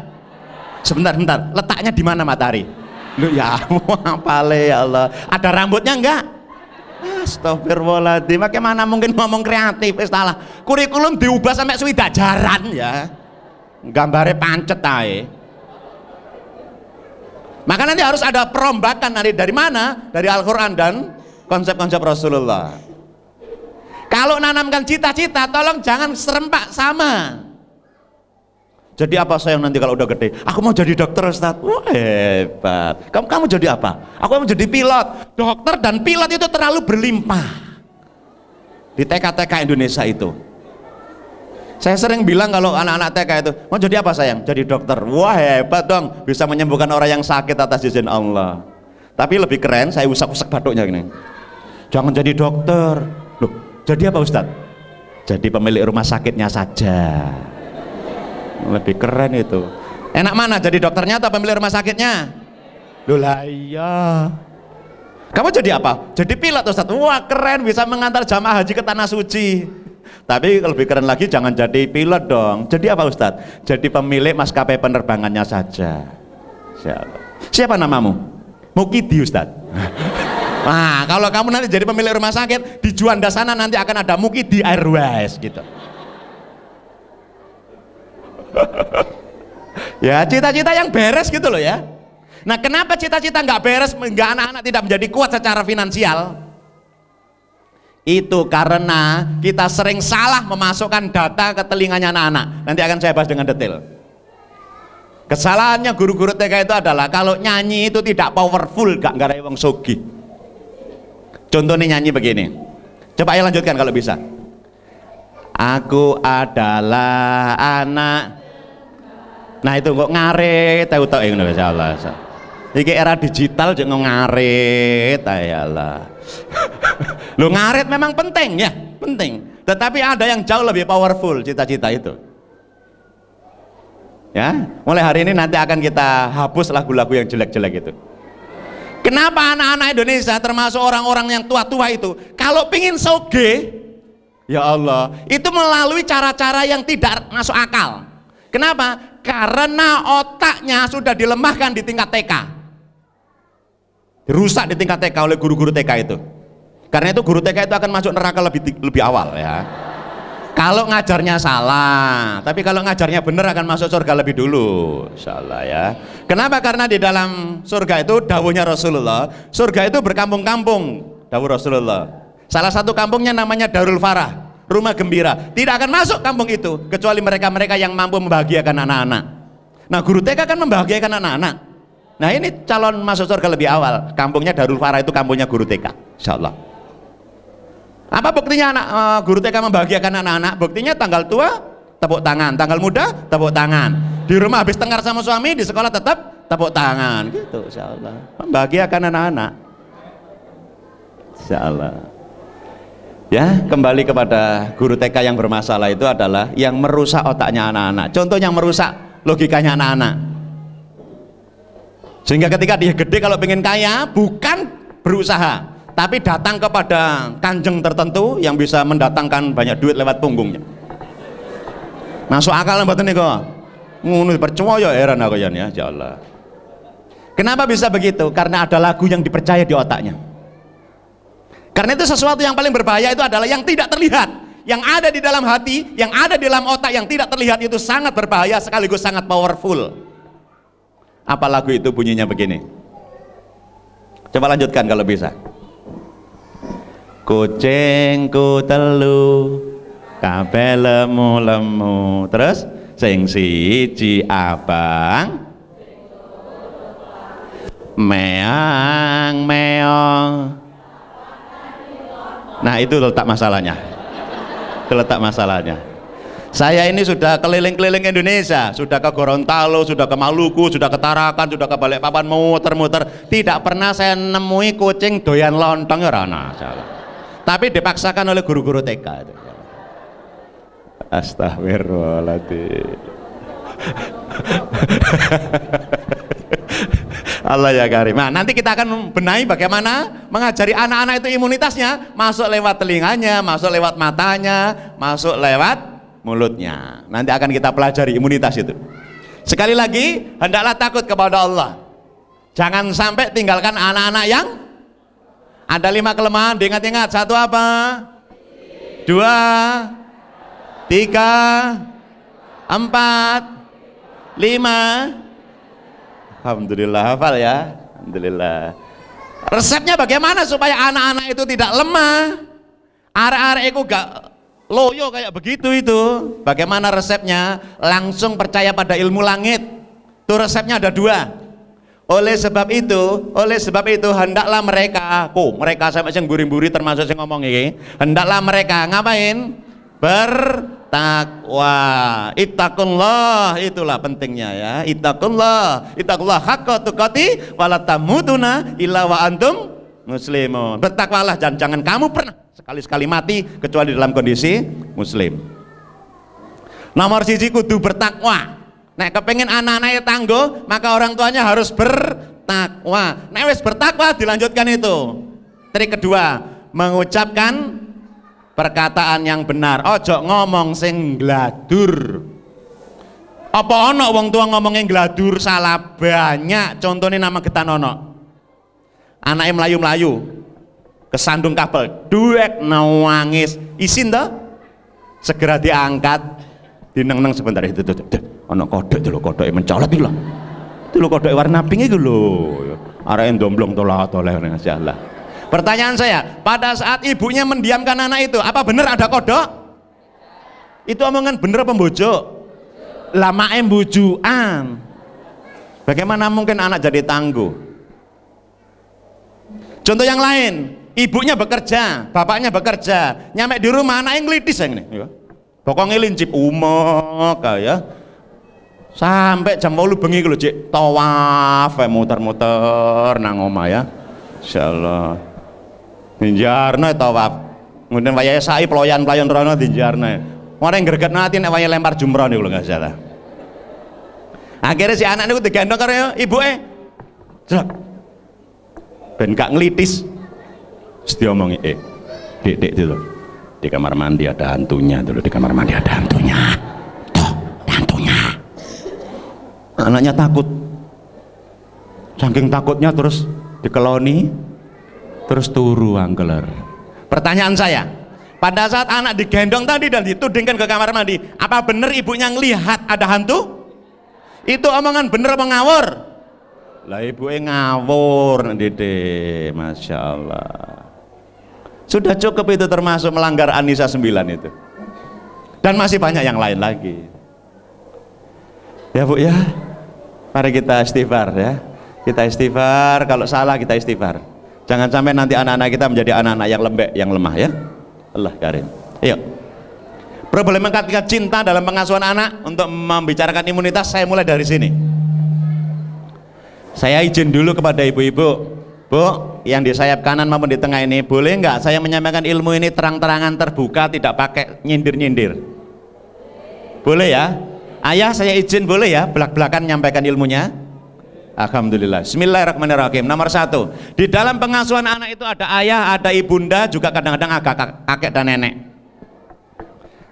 Sebentar, sebentar, letaknya di mana matahari? Lu ya, apa ya Allah. Ada rambutnya enggak? Astagfirullahaladzim, bagaimana mungkin ngomong kreatif, istalah kurikulum diubah sampai swidak jaran ya gambarnya pancet aja maka nanti harus ada perombakan nanti dari mana? dari Al-Quran dan konsep-konsep Rasulullah kalau nanamkan cita-cita tolong jangan serempak sama jadi apa sayang nanti kalau udah gede? Aku mau jadi dokter Ustaz. Wah hebat. Kamu kamu jadi apa? Aku mau jadi pilot. Dokter dan pilot itu terlalu berlimpah. Di TK-TK Indonesia itu. Saya sering bilang kalau anak-anak TK itu, mau jadi apa sayang? Jadi dokter. Wah hebat dong, bisa menyembuhkan orang yang sakit atas izin Allah. Tapi lebih keren, saya usap-usap batuknya gini. Jangan jadi dokter. Loh, jadi apa Ustaz? Jadi pemilik rumah sakitnya saja lebih keren itu enak mana jadi dokternya atau pemilik rumah sakitnya Loh lah iya. Kamu jadi apa? Jadi pilot Ustaz. Wah keren bisa mengantar jamaah haji ke Tanah Suci. Tapi lebih keren lagi jangan jadi pilot dong. Jadi apa Ustaz? Jadi pemilik maskapai penerbangannya saja. Siapa, Siapa namamu? Mukidi Ustaz. nah kalau kamu nanti jadi pemilik rumah sakit di Juanda sana nanti akan ada Mukidi Airways gitu. ya cita-cita yang beres gitu loh ya nah kenapa cita-cita nggak beres nggak anak-anak tidak menjadi kuat secara finansial itu karena kita sering salah memasukkan data ke telinganya anak-anak nanti akan saya bahas dengan detail kesalahannya guru-guru TK itu adalah kalau nyanyi itu tidak powerful gak nggak wong sogi contohnya nyanyi begini coba ya lanjutkan kalau bisa Aku adalah anak nah itu kok ngarit tahu tahu ngono ya Allah iki era digital juga ngarit ya Allah lu ngarit memang penting ya penting tetapi ada yang jauh lebih powerful cita-cita itu ya mulai hari ini nanti akan kita hapus lagu-lagu yang jelek-jelek itu kenapa anak-anak Indonesia termasuk orang-orang yang tua-tua itu kalau pingin soge ya Allah itu melalui cara-cara yang tidak masuk akal kenapa? Karena otaknya sudah dilemahkan di tingkat TK. Rusak di tingkat TK oleh guru-guru TK itu. Karena itu guru TK itu akan masuk neraka lebih lebih awal ya. Kalau ngajarnya salah, tapi kalau ngajarnya benar akan masuk surga lebih dulu. Salah ya. Kenapa? Karena di dalam surga itu dawuhnya Rasulullah, surga itu berkampung-kampung. Dawuh Rasulullah. Salah satu kampungnya namanya Darul Farah rumah gembira. Tidak akan masuk kampung itu kecuali mereka-mereka yang mampu membahagiakan anak-anak. Nah, guru TK kan membahagiakan anak-anak. Nah, ini calon masuk surga lebih awal. Kampungnya Darul Farah itu kampungnya guru TK. Insya Allah. Apa buktinya anak uh, guru TK membahagiakan anak-anak? Buktinya tanggal tua tepuk tangan, tanggal muda tepuk tangan. Di rumah habis tengkar sama suami, di sekolah tetap tepuk tangan. Gitu, insya Allah. Membahagiakan anak-anak. Insya Allah. Ya, kembali kepada guru TK yang bermasalah itu adalah yang merusak otaknya anak-anak. Contoh yang merusak logikanya anak-anak. Sehingga ketika dia gede kalau pengen kaya bukan berusaha, tapi datang kepada kanjeng tertentu yang bisa mendatangkan banyak duit lewat punggungnya. Masuk akal mboten niku? percuma percaya heran aku ya, ya Allah. Kenapa bisa begitu? Karena ada lagu yang dipercaya di otaknya. Karena itu sesuatu yang paling berbahaya itu adalah yang tidak terlihat. Yang ada di dalam hati, yang ada di dalam otak, yang tidak terlihat itu sangat berbahaya sekaligus sangat powerful. Apa lagu itu bunyinya begini? Coba lanjutkan kalau bisa. Kucingku telu, kape lemu-lemu. Terus sing siji abang, meang meong Nah itu letak masalahnya. Keletak masalahnya. Saya ini sudah keliling-keliling Indonesia, sudah ke Gorontalo, sudah ke Maluku, sudah ke Tarakan, sudah ke Balikpapan, muter-muter. Tidak pernah saya nemui kucing doyan lontong ya Rana. Tapi dipaksakan oleh guru-guru TK. Astaghfirullahaladzim. Allah ya Karim. Nah, nanti kita akan benahi bagaimana mengajari anak-anak itu imunitasnya masuk lewat telinganya, masuk lewat matanya, masuk lewat mulutnya. Nanti akan kita pelajari imunitas itu. Sekali lagi, hendaklah takut kepada Allah. Jangan sampai tinggalkan anak-anak yang ada lima kelemahan, diingat-ingat. Satu apa? Dua, tiga, empat, lima, Alhamdulillah hafal ya. Alhamdulillah. Resepnya bagaimana supaya anak-anak itu tidak lemah? Arek-arek itu gak loyo kayak begitu itu. Bagaimana resepnya? Langsung percaya pada ilmu langit. Itu resepnya ada dua. Oleh sebab itu, oleh sebab itu hendaklah mereka, oh, mereka sama sing buri-buri termasuk sing ngomong ini, hendaklah mereka ngapain? Ber takwa. itakunlah itulah pentingnya ya. itakunlah itakunlah haqqa tuqati wala tamutuna illa wa antum muslimun. Bertakwalah dan jangan kamu pernah sekali-sekali mati kecuali dalam kondisi muslim. Nomor siji kudu bertakwa. Nek kepengen anak-anaknya tangguh, maka orang tuanya harus bertakwa. Nek wis bertakwa dilanjutkan itu. Trik kedua, mengucapkan perkataan yang benar ojo ngomong sing gladur apa ono wong tua ngomongnya gladur salah banyak contohnya nama getan ono anaknya melayu-melayu kesandung kabel duet nawangis isin tuh segera diangkat dineng-neng sebentar itu tuh ono kodok dulu kodok mencolot itu lo, itu lo kodok warna pink itu loh arah domblong tolak tolak ngasih Allah Pertanyaan saya, pada saat ibunya mendiamkan anak itu, apa benar ada kodok? Itu omongan bener pembujuk? Lama embujuan Bagaimana mungkin anak jadi tangguh? Contoh yang lain, ibunya bekerja, bapaknya bekerja, nyampe di rumah yang ngelidis yang ini. Ya. Pokoknya lincip umur ya, ya. Sampai jam lu bengi kalau Cik. Tawaf eh, muter-muter nang ya. Insyaallah dijarno itu wab. Kemudian wayai sai pelayan-pelayan rono dijarno Orang yang gerget nanti nek wayai lempar jumroh nih kalau nggak salah. Akhirnya si anak niku digendong ibu eh cek Ben gak ngelitis. setia omongi "Eh, Dek, Dek itu Di kamar mandi ada hantunya dulu, di kamar mandi ada hantunya." Tuh, ada hantunya. Anaknya takut. Saking takutnya terus dikeloni, terus turu angkeler pertanyaan saya pada saat anak digendong tadi dan ditudingkan ke kamar mandi apa benar ibunya ngelihat ada hantu itu omongan bener apa ngawur lah ibu ngawur dede masya Allah sudah cukup itu termasuk melanggar anissa 9 itu dan masih banyak yang lain lagi ya bu ya mari kita istighfar ya kita istighfar kalau salah kita istighfar Jangan sampai nanti anak-anak kita menjadi anak-anak yang lembek, yang lemah ya. Allah karim. Yuk. Iya. Problem ketika cinta dalam pengasuhan anak untuk membicarakan imunitas saya mulai dari sini. Saya izin dulu kepada ibu-ibu, Bu, yang di sayap kanan maupun di tengah ini, boleh nggak saya menyampaikan ilmu ini terang-terangan terbuka, tidak pakai nyindir-nyindir? Boleh ya? Ayah saya izin boleh ya, belak-belakan nyampaikan ilmunya? Alhamdulillah. Bismillahirrahmanirrahim. Nomor satu, di dalam pengasuhan anak itu ada ayah, ada ibunda, juga kadang-kadang agak kakek dan nenek.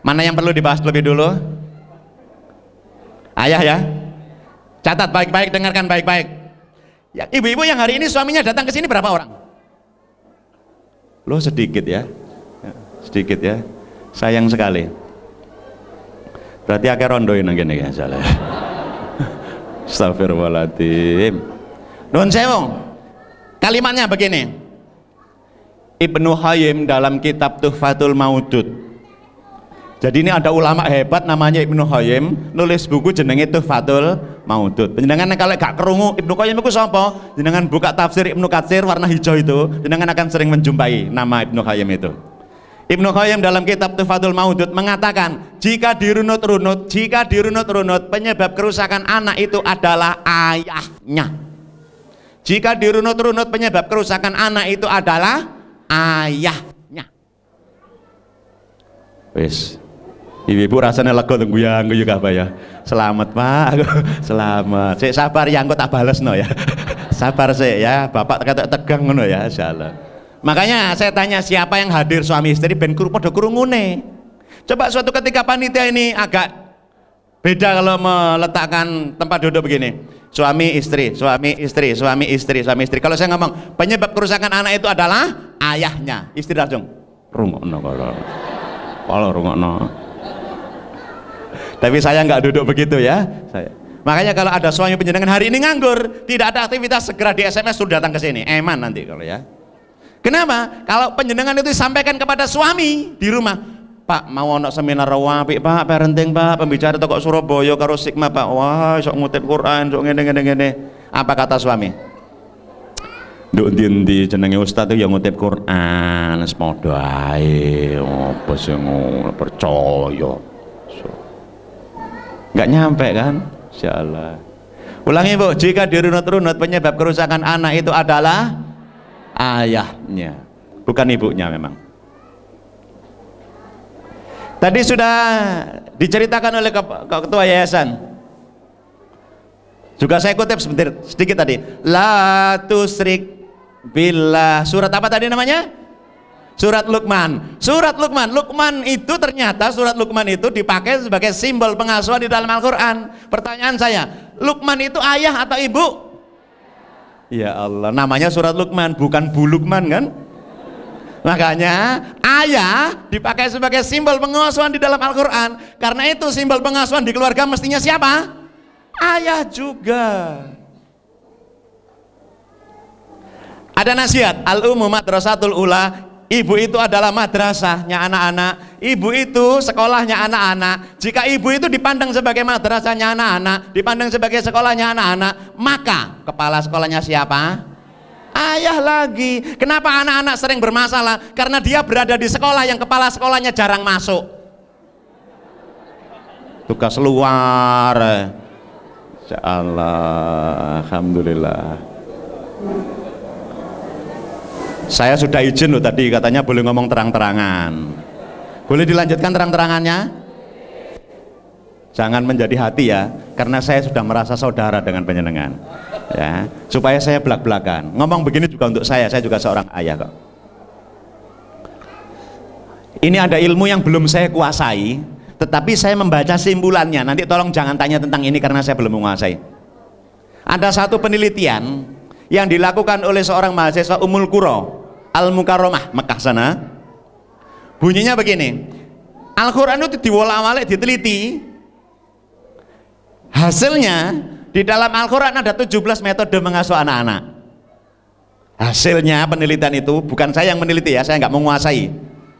Mana yang perlu dibahas lebih dulu? Ayah ya. Catat baik-baik, dengarkan baik-baik. Ya, ibu-ibu yang hari ini suaminya datang ke sini berapa orang? Lo sedikit ya. Sedikit ya. Sayang sekali. Berarti akhirnya rondoin gini ya salah. Astagfirullahaladzim. Nun sewo Kalimatnya begini. Ibnu Hayyim dalam kitab Tuhfatul Maudud. Jadi ini ada ulama hebat namanya Ibnu Hayyim, nulis buku jenenge Tuhfatul Maudud. Jenengan kalau gak kerungu Ibnu Hayyim itu siapa? Jenengan buka tafsir Ibnu Katsir warna hijau itu, jenengan akan sering menjumpai nama Ibnu Hayyim itu. Ibnu Qayyim dalam kitab Tufadul Maudud mengatakan, jika dirunut-runut, jika dirunut-runut, penyebab kerusakan anak itu adalah ayahnya. Jika dirunut-runut, penyebab kerusakan anak itu adalah ayahnya. Wis. Ibu-ibu rasanya lega tunggu yang gue juga ya. Selamat pak, selamat. Saya sabar yang gue tak balas no ya. sabar saya ya. Bapak tegang no ya, jalan. Makanya saya tanya siapa yang hadir suami istri ben kuru podo kurungune. Coba suatu ketika panitia ini agak beda kalau meletakkan tempat duduk begini. Suami istri, suami istri, suami istri, suami istri. Kalau saya ngomong penyebab kerusakan anak itu adalah ayahnya. Istri langsung rungokno kalau kalau rungokno. Tapi saya nggak duduk begitu ya. Saya. Makanya kalau ada suami penjenengan hari ini nganggur, tidak ada aktivitas segera di SMS sudah datang ke sini. Eman nanti kalau ya. Kenapa? Kalau penjenengan itu disampaikan kepada suami di rumah, Pak mau ono seminar wapi Pak parenting Pak pembicara toko Surabaya karo Sigma Pak wah sok ngutip Quran sok ngene ngene ngene apa kata suami Duk ndi-ndi jenenge ustaz itu yang ngutip Quran, sepodo ae. Apa sing percaya. Enggak nyampe kan? Insyaallah. Ulangi Bu, jika dirunut-runut penyebab kerusakan anak itu adalah ayahnya, bukan ibunya memang. Tadi sudah diceritakan oleh ketua yayasan. Juga saya kutip sebentar sedikit tadi. La tusrik bila surat apa tadi namanya? Surat Lukman. Surat Lukman. Lukman itu ternyata surat Lukman itu dipakai sebagai simbol pengasuhan di dalam Al-Qur'an. Pertanyaan saya, Lukman itu ayah atau ibu? Ya Allah, namanya surat Lukman, bukan Bu Lukman kan? Makanya ayah dipakai sebagai simbol pengasuhan di dalam Al-Quran. Karena itu simbol pengasuhan di keluarga mestinya siapa? Ayah juga. Ada nasihat, al-umu madrasatul ula Ibu itu adalah madrasahnya anak-anak. Ibu itu sekolahnya anak-anak. Jika ibu itu dipandang sebagai madrasahnya anak-anak, dipandang sebagai sekolahnya anak-anak, maka kepala sekolahnya siapa? Ayah lagi. Kenapa anak-anak sering bermasalah? Karena dia berada di sekolah yang kepala sekolahnya jarang masuk. Tugas luar. Insya Alhamdulillah. Saya sudah izin loh tadi katanya boleh ngomong terang-terangan. Boleh dilanjutkan terang-terangannya? Jangan menjadi hati ya, karena saya sudah merasa saudara dengan penyenengan. Ya, supaya saya belak-belakan. Ngomong begini juga untuk saya, saya juga seorang ayah kok. Ini ada ilmu yang belum saya kuasai, tetapi saya membaca simpulannya. Nanti tolong jangan tanya tentang ini karena saya belum menguasai. Ada satu penelitian yang dilakukan oleh seorang mahasiswa Umul Kuro Al Mukaromah Mekah sana bunyinya begini Al-Quran itu diwolak diteliti hasilnya di dalam Al-Quran ada 17 metode mengasuh anak-anak hasilnya penelitian itu bukan saya yang meneliti ya saya nggak menguasai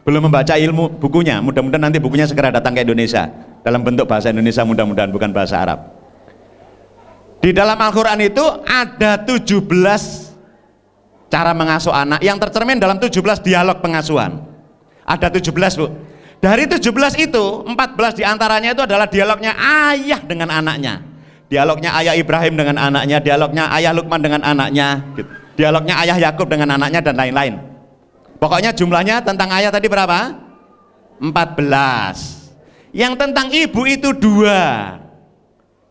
belum membaca ilmu bukunya mudah-mudahan nanti bukunya segera datang ke Indonesia dalam bentuk bahasa Indonesia mudah-mudahan bukan bahasa Arab di dalam Al-Quran itu ada 17 cara mengasuh anak yang tercermin dalam 17 dialog pengasuhan. Ada 17 bu. Dari 17 itu, 14 diantaranya itu adalah dialognya ayah dengan anaknya. Dialognya ayah Ibrahim dengan anaknya, dialognya ayah Lukman dengan anaknya, gitu. dialognya ayah Yakub dengan anaknya dan lain-lain. Pokoknya jumlahnya tentang ayah tadi berapa? 14. Yang tentang ibu itu dua,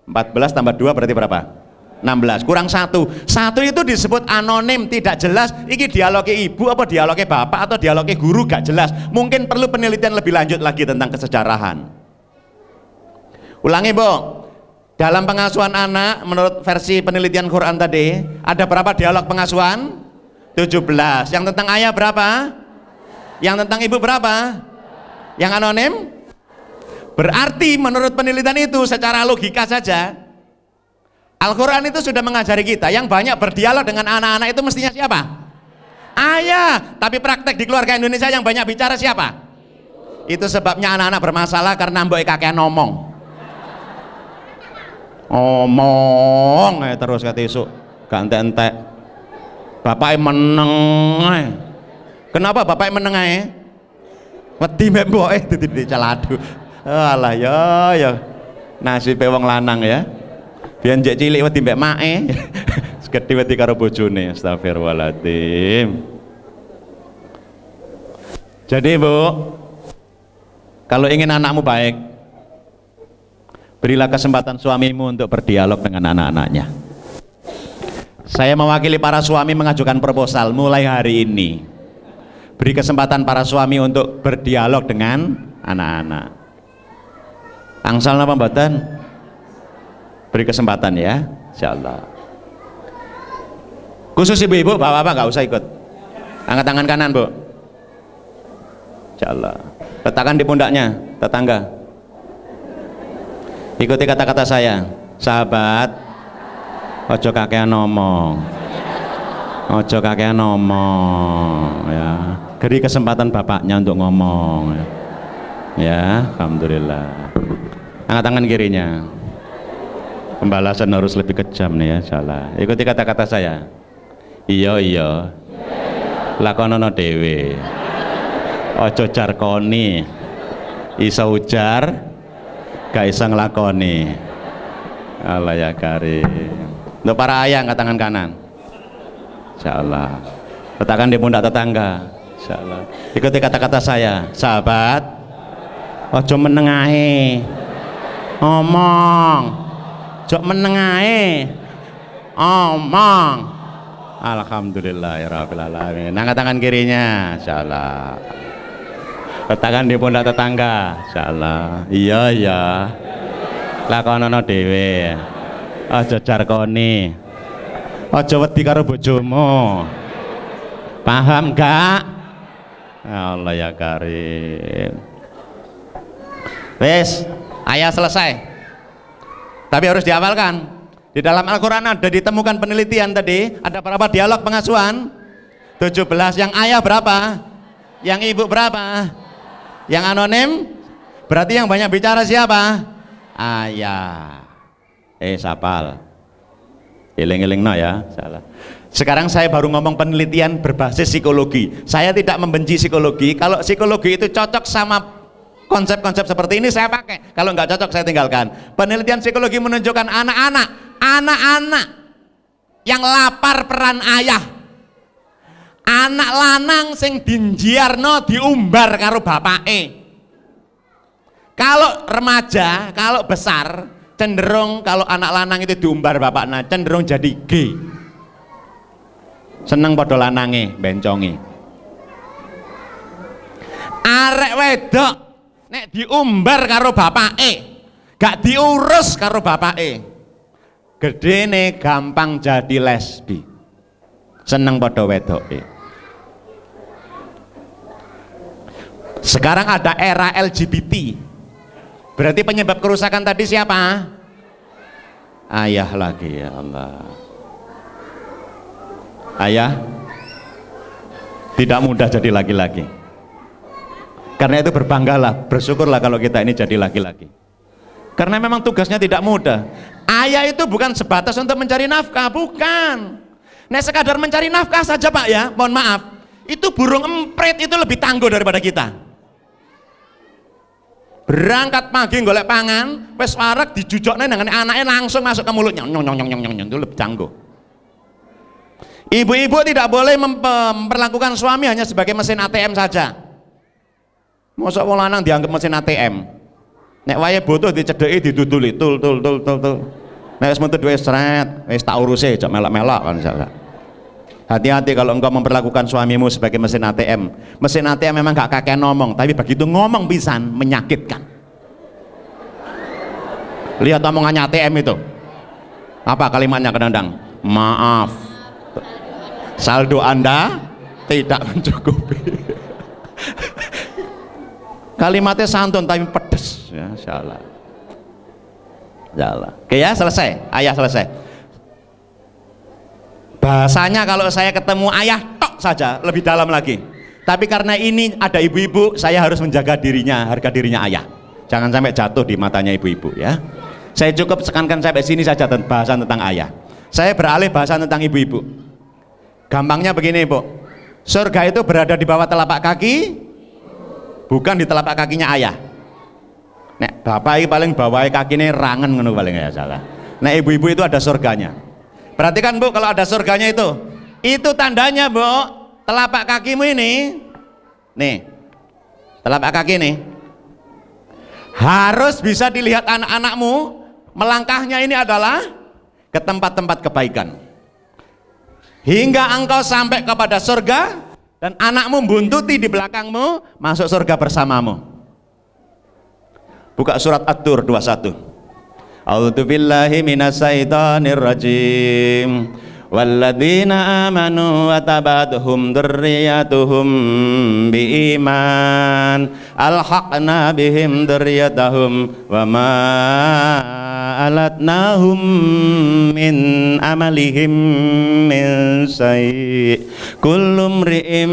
14 tambah 2 berarti berapa? 16 kurang satu satu itu disebut anonim tidak jelas ini dialogi ibu apa dialogi bapak atau dialogi guru gak jelas mungkin perlu penelitian lebih lanjut lagi tentang kesejarahan ulangi bu dalam pengasuhan anak menurut versi penelitian Quran tadi ada berapa dialog pengasuhan? 17 yang tentang ayah berapa? yang tentang ibu berapa? yang anonim? Berarti menurut penelitian itu secara logika saja Al-Quran itu sudah mengajari kita yang banyak berdialog dengan anak-anak itu mestinya siapa? Ayah, tapi praktek di keluarga Indonesia yang banyak bicara siapa? Itu sebabnya anak-anak bermasalah karena mbak kakek ngomong. Ngomong ya terus kata isu, Ganti entek-entek. Bapak e meneng. Kenapa bapak e meneng ae? Wedi mbok mboke dadi celadu alah ya ya nasibe wong lanang ya biyen jek cilik wedi mbek mae gedhe wedi karo bojone astagfirullahaladzim jadi Bu kalau ingin anakmu baik berilah kesempatan suamimu untuk berdialog dengan anak-anaknya saya mewakili para suami mengajukan proposal mulai hari ini beri kesempatan para suami untuk berdialog dengan anak-anak angsal napa mboten beri kesempatan ya insyaallah khusus ibu-ibu bapak-bapak nggak usah ikut angkat tangan kanan bu insyaallah letakkan di pundaknya tetangga ikuti kata-kata saya sahabat ojo kakean ngomong ojo kakean ngomong ya beri kesempatan bapaknya untuk ngomong ya, ya alhamdulillah angkat tangan kirinya pembalasan harus lebih kejam nih ya salah ikuti kata-kata saya iya iya lakonono dewe ojo jarkoni iso ujar gak iso ngelakoni Allah ya kari untuk para ayah angkat tangan kanan insyaallah letakkan di pundak tetangga insyaallah ikuti kata-kata saya sahabat ojo menengahi omong jok meneng omong alhamdulillah ya rabbil alamin angkat tangan kirinya insyaallah letakkan di pundak tetangga insyaallah iya iya lakonono dhewe aja jarkoni aja wedi karo bojomu paham gak ya Allah ya karim wes ayat selesai tapi harus diawalkan di dalam Al-Quran ada ditemukan penelitian tadi ada berapa dialog pengasuhan 17 yang ayah berapa yang ibu berapa yang anonim berarti yang banyak bicara siapa ayah eh sapal iling-iling no ya salah sekarang saya baru ngomong penelitian berbasis psikologi. Saya tidak membenci psikologi. Kalau psikologi itu cocok sama konsep-konsep seperti ini saya pakai kalau nggak cocok saya tinggalkan penelitian psikologi menunjukkan anak-anak anak-anak yang lapar peran ayah anak lanang sing dinjiarno diumbar karo e. kalau remaja kalau besar cenderung kalau anak lanang itu diumbar bapak bapaknya cenderung jadi g, seneng podo lanange bencongi arek wedok nek diumbar karo E, gak diurus karo gede nih gampang jadi lesbi seneng wedok E. sekarang ada era LGBT berarti penyebab kerusakan tadi siapa? ayah lagi ya Allah ayah tidak mudah jadi laki-laki karena itu berbanggalah, bersyukurlah kalau kita ini jadi laki-laki. Karena memang tugasnya tidak mudah. Ayah itu bukan sebatas untuk mencari nafkah, bukan. Nah sekadar mencari nafkah saja pak ya, mohon maaf. Itu burung emprit itu lebih tangguh daripada kita. Berangkat pagi golek pangan, wes warak dijujoknya dengan anaknya langsung masuk ke mulutnya, nyong nyong nyong nyong nyong itu lebih tangguh. Ibu-ibu tidak boleh memperlakukan suami hanya sebagai mesin ATM saja. Masa wong lanang dianggap mesin ATM. Nek waya butuh dicedheki diduduli tul tul tul tul tul. Nek wis metu duwe sret, wis tak uruse aja melak-melak kan Hati-hati kalau engkau memperlakukan suamimu sebagai mesin ATM. Mesin ATM memang gak kakek ngomong, tapi begitu ngomong pisan menyakitkan. Lihat omongannya ATM itu. Apa kalimatnya kenendang? Maaf. Saldo Anda tidak mencukupi. Kalimatnya santun tapi pedes. Ya, salah. Salah. Oke ya, selesai. Ayah selesai. Bahasanya kalau saya ketemu ayah tok saja, lebih dalam lagi. Tapi karena ini ada ibu-ibu, saya harus menjaga dirinya, harga dirinya ayah. Jangan sampai jatuh di matanya ibu-ibu ya. Saya cukup sekankan sampai sini saja tentang bahasan tentang ayah. Saya beralih bahasan tentang ibu-ibu. Gampangnya begini, ibu, Surga itu berada di bawah telapak kaki, bukan di telapak kakinya ayah nek bapak ini paling bawahi ini rangan ngono paling ya salah nek ibu-ibu itu ada surganya perhatikan bu kalau ada surganya itu itu tandanya bu telapak kakimu ini nih telapak kaki ini harus bisa dilihat anak-anakmu melangkahnya ini adalah ke tempat-tempat kebaikan hingga engkau sampai kepada surga dan anakmu buntuti di belakangmu masuk surga bersamamu. Buka surat At-Tur 21. A'udzubillahi minasyaitonirrajim. rajim walladzina amanu wa tabathum dzurriyyatuhum biiman alhaqna bihim dzurriyyatahum wa ma alatnahum min amalihim min sayyi kullum ri'im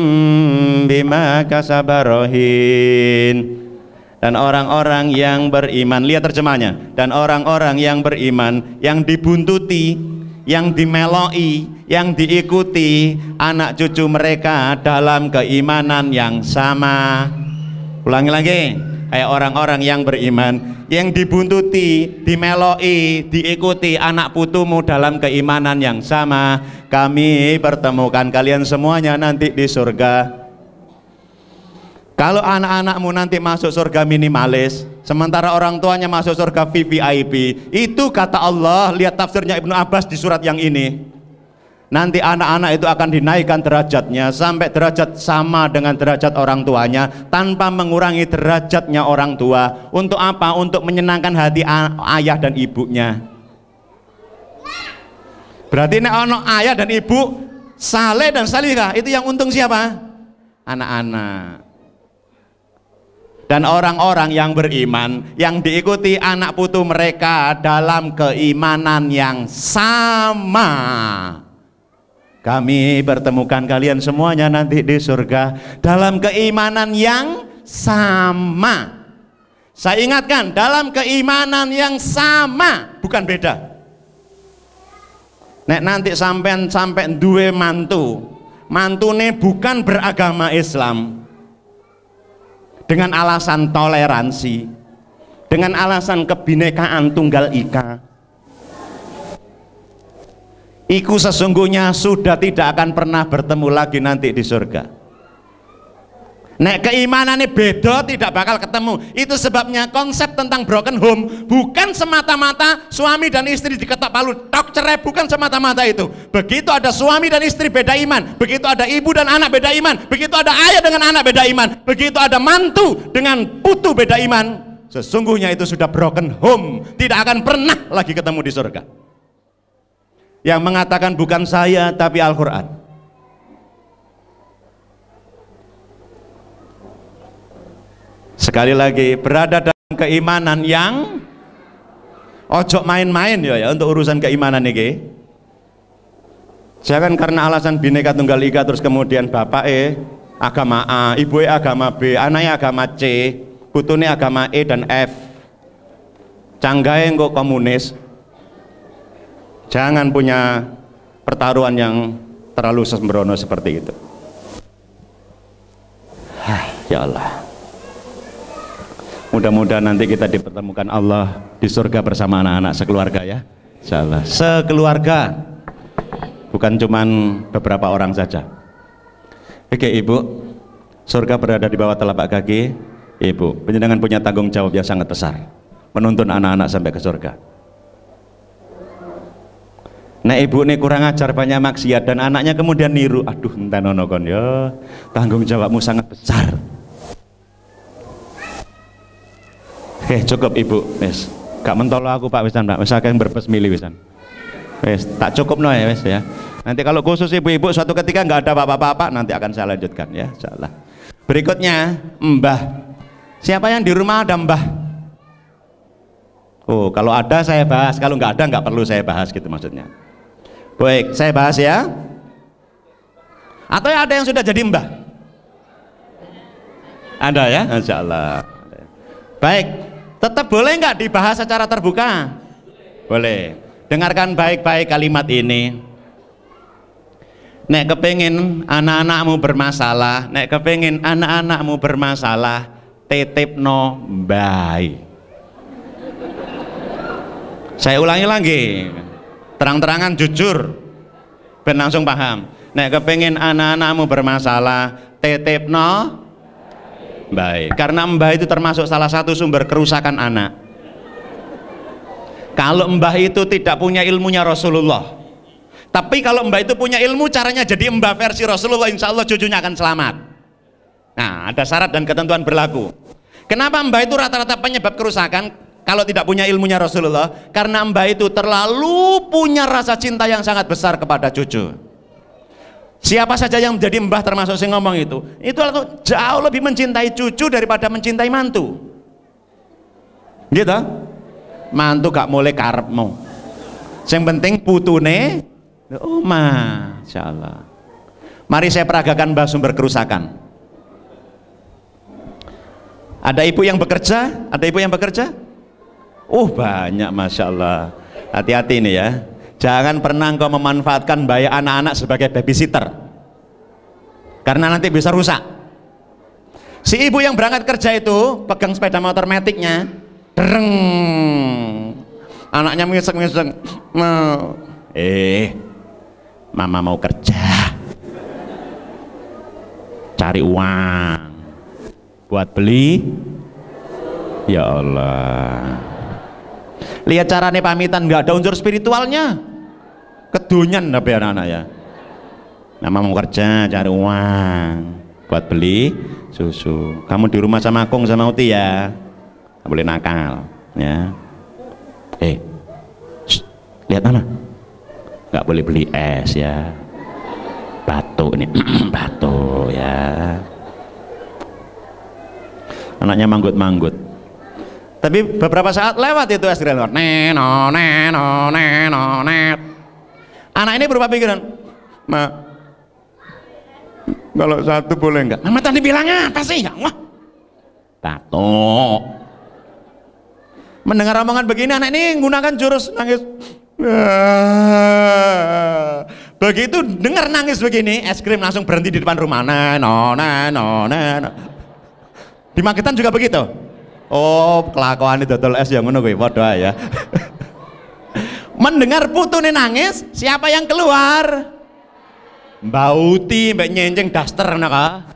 bima kasabarahin dan orang-orang yang beriman lihat terjemahnya dan orang-orang yang beriman yang dibuntuti yang dimeloi, yang diikuti anak cucu mereka dalam keimanan yang sama. Ulangi lagi, kayak orang-orang yang beriman, yang dibuntuti, dimeloi, diikuti anak putumu dalam keimanan yang sama. Kami pertemukan kalian semuanya nanti di surga. Kalau anak-anakmu nanti masuk surga minimalis, sementara orang tuanya masuk surga VVIP, itu kata Allah, lihat tafsirnya Ibnu Abbas di surat yang ini. Nanti anak-anak itu akan dinaikkan derajatnya sampai derajat sama dengan derajat orang tuanya tanpa mengurangi derajatnya orang tua. Untuk apa? Untuk menyenangkan hati ayah dan ibunya. Berarti ini ono ayah dan ibu saleh dan salihah itu yang untung siapa? Anak-anak dan orang-orang yang beriman yang diikuti anak putu mereka dalam keimanan yang sama. Kami bertemukan kalian semuanya nanti di surga dalam keimanan yang sama. Saya ingatkan, dalam keimanan yang sama, bukan beda. Nek nanti sampai sampai dua mantu, mantune bukan beragama Islam, dengan alasan toleransi dengan alasan kebinekaan tunggal ika iku sesungguhnya sudah tidak akan pernah bertemu lagi nanti di surga Nek keimanannya beda tidak bakal ketemu. Itu sebabnya konsep tentang broken home bukan semata-mata suami dan istri diketok palu, tok cerai bukan semata-mata itu. Begitu ada suami dan istri beda iman, begitu ada ibu dan anak beda iman, begitu ada ayah dengan anak beda iman, begitu ada mantu dengan putu beda iman, sesungguhnya itu sudah broken home, tidak akan pernah lagi ketemu di surga. Yang mengatakan bukan saya tapi Al-Qur'an. Sekali lagi, berada dalam keimanan yang ojok main-main ya ya untuk urusan keimanan ini Jangan karena alasan bineka tunggal ika terus kemudian bapak e agama A, ibu e agama B, anaknya e agama C, putune agama E dan F. Canggae kok komunis. Jangan punya pertaruhan yang terlalu sembrono seperti itu. ya Allah. Mudah-mudahan nanti kita dipertemukan Allah di surga bersama anak-anak sekeluarga ya. Salah. Sekeluarga. Bukan cuman beberapa orang saja. Oke, Ibu. Surga berada di bawah telapak kaki Ibu. penyedangan punya tanggung jawab yang sangat besar. Menuntun anak-anak sampai ke surga. Nah ibu ini kurang ajar banyak maksiat dan anaknya kemudian niru. Aduh entah nono kon ya. Tanggung jawabmu sangat besar. Eh cukup ibu, wis. Gak mentolo aku pak wisan pak, wis yang berpes milih wisan. Wis, tak cukup no ya wis ya. Nanti kalau khusus ibu-ibu suatu ketika nggak ada bapak-bapak nanti akan saya lanjutkan ya, insyaallah. Berikutnya Mbah. Siapa yang di rumah ada Mbah? Oh, kalau ada saya bahas, kalau nggak ada nggak perlu saya bahas gitu maksudnya. Baik, saya bahas ya. Atau ada yang sudah jadi Mbah? Ada ya, Insya Allah. Baik, Tetap boleh nggak dibahas secara terbuka? Boleh. Dengarkan baik-baik kalimat ini. Nek kepingin anak-anakmu bermasalah, nek kepingin anak-anakmu bermasalah, titip no bayi. Saya ulangi lagi, terang-terangan jujur, ben langsung paham. Nek kepingin anak-anakmu bermasalah, titip no Baik, karena mbah itu termasuk salah satu sumber kerusakan anak. Kalau mbah itu tidak punya ilmunya Rasulullah, tapi kalau mbah itu punya ilmu, caranya jadi mbah versi Rasulullah, insya Allah cucunya akan selamat. Nah, ada syarat dan ketentuan berlaku. Kenapa mbah itu rata-rata penyebab kerusakan kalau tidak punya ilmunya Rasulullah? Karena mbah itu terlalu punya rasa cinta yang sangat besar kepada cucu. Siapa saja yang menjadi mbah termasuk si ngomong itu, itu jauh lebih mencintai cucu daripada mencintai mantu. Gitu? Mantu gak mulai karepmu. Yang penting putune Oh, Masya Allah. Mari saya peragakan bahas sumber kerusakan. Ada ibu yang bekerja? Ada ibu yang bekerja? Uh, banyak Masya Allah. Hati-hati ini ya. Jangan pernah engkau memanfaatkan bayi anak-anak sebagai babysitter. Karena nanti bisa rusak. Si ibu yang berangkat kerja itu pegang sepeda motor metiknya, dereng. Anaknya ngisek-ngisek. Eh, mama mau kerja. Cari uang buat beli. Ya Allah. Lihat caranya pamitan nggak ada unsur spiritualnya kedunyan tapi anak-anak ya nama mau kerja cari uang buat beli susu kamu di rumah sama Kong sama Uti ya nggak boleh nakal ya eh shh, lihat mana nggak boleh beli es ya Batu ini batu ya anaknya manggut-manggut tapi beberapa saat lewat itu es krim neno neno neno net Anak ini berubah pikiran. Mak, kalau satu boleh nggak? Mama tadi bilang apa sih? Ya Allah. Tato. Mendengar omongan begini anak ini menggunakan jurus nangis. Begitu dengar nangis begini, es krim langsung berhenti di depan rumah. Na, no, na, no, na, no. Di Magetan juga begitu. Oh, kelakuan itu dodol es yang menunggu kuwi, padha ya mendengar putu putune nangis siapa yang keluar Mbak Uti Mbak nyenjeng daster naka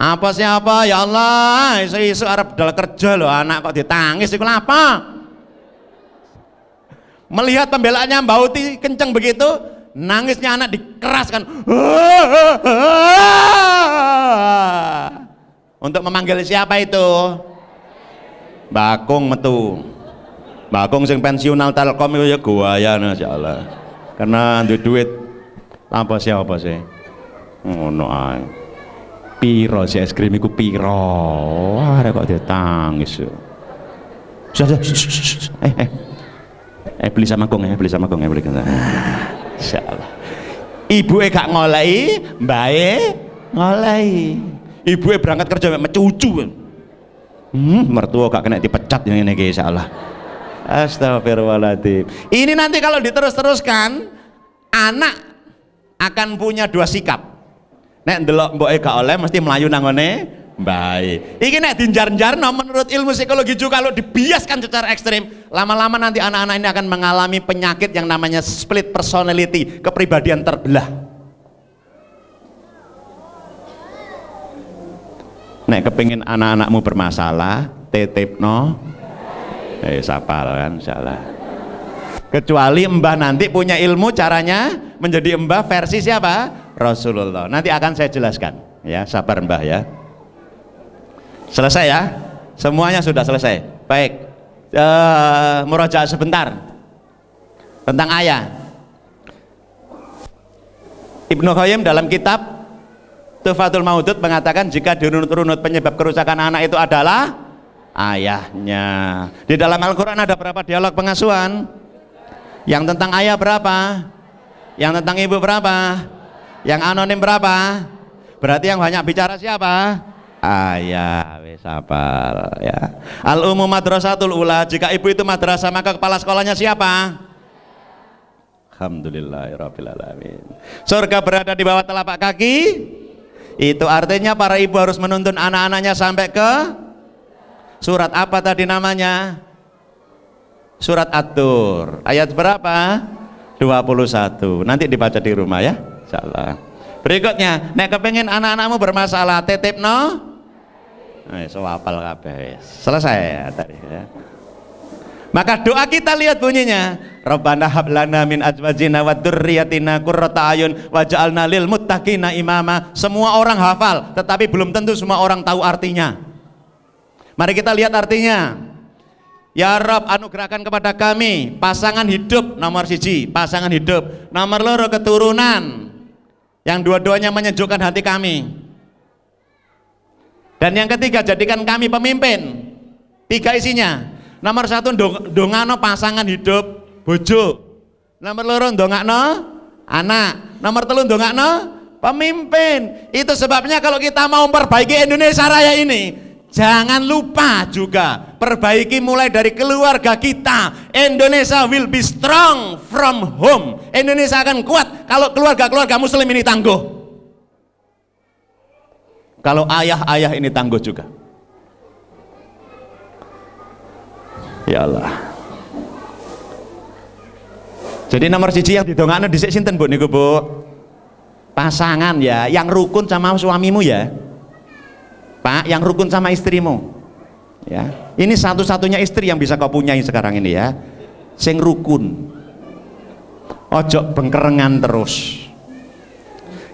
ah. apa siapa ya Allah isu-isu Arab dalam kerja loh anak kok ditangis itu apa melihat pembelaannya Mbak Uti kenceng begitu nangisnya anak dikeraskan untuk memanggil siapa itu Bakung metu Bakung sing pensiunal Telkom itu ya gua gaya Allah. Karena duit duit apa sih apa sih? Ngono oh, ay. Piro si es krim iku piro? ada kok tangis Sudah, eh, eh, eh beli sama kong ya, eh, beli sama kong ya, eh, beli sama. Allah Ibu e gak mbak mbae ngolai, Ibu e berangkat kerja sama cucu. Hmm, mertua gak kena dipecat ini iki Allah Astagfirullahaladzim. Ini nanti kalau diterus-teruskan, anak akan punya dua sikap. Nek ndelok mboke gak oleh mesti melayu nangone baik. Iki nek dinjar-jarno menurut ilmu psikologi juga kalau dibiaskan secara ekstrim, lama-lama nanti anak-anak ini akan mengalami penyakit yang namanya split personality, kepribadian terbelah. Nek kepingin anak-anakmu bermasalah, titipno eh sapal kan salah kecuali mbah nanti punya ilmu caranya menjadi mbah versi siapa Rasulullah nanti akan saya jelaskan ya sabar mbah ya selesai ya semuanya sudah selesai baik uh, sebentar tentang ayah Ibnu Qayyim dalam kitab Tufatul Maudud mengatakan jika dirunut-runut penyebab kerusakan anak itu adalah ayahnya. Di dalam Al-Quran ada berapa dialog pengasuhan? Yang tentang ayah berapa? Yang tentang ibu berapa? Yang anonim berapa? Berarti yang banyak bicara siapa? Ayah, wis ya. Al umum madrasatul ula, jika ibu itu madrasah maka kepala sekolahnya siapa? Alhamdulillahirrahmanirrahim Surga berada di bawah telapak kaki. Itu artinya para ibu harus menuntun anak-anaknya sampai ke Surat apa tadi namanya? Surat At-Tur. Ayat berapa? 21. Nanti dibaca di rumah ya. Insyaallah. Berikutnya, nek pengen anak-anakmu bermasalah, titip no. Wis eh, apal kabeh Selesai ya, tadi ya. Maka doa kita lihat bunyinya. Rabbana hab lana min azwajina wa dzurriyyatina qurrata ayun waj'alna lil muttaqina imama. Semua orang hafal, tetapi belum tentu semua orang tahu artinya. Mari kita lihat artinya. Ya Rob anugerahkan kepada kami pasangan hidup nomor siji, pasangan hidup nomor loro keturunan yang dua-duanya menyejukkan hati kami. Dan yang ketiga jadikan kami pemimpin. Tiga isinya. Nomor satu dongano pasangan hidup bojo. Nomor loro dongakno anak. Nomor telu dongakno pemimpin. Itu sebabnya kalau kita mau memperbaiki Indonesia Raya ini, Jangan lupa juga perbaiki mulai dari keluarga kita. Indonesia will be strong from home. Indonesia akan kuat kalau keluarga-keluarga muslim ini tangguh. Kalau ayah-ayah ini tangguh juga. Ya Allah. Jadi nomor cici yang didongakno dhisik sinten, Bu niku, Bu? Pasangan ya, yang rukun sama suamimu ya. Pak yang rukun sama istrimu ya ini satu-satunya istri yang bisa kau punyai sekarang ini ya sing rukun ojo bengkerengan terus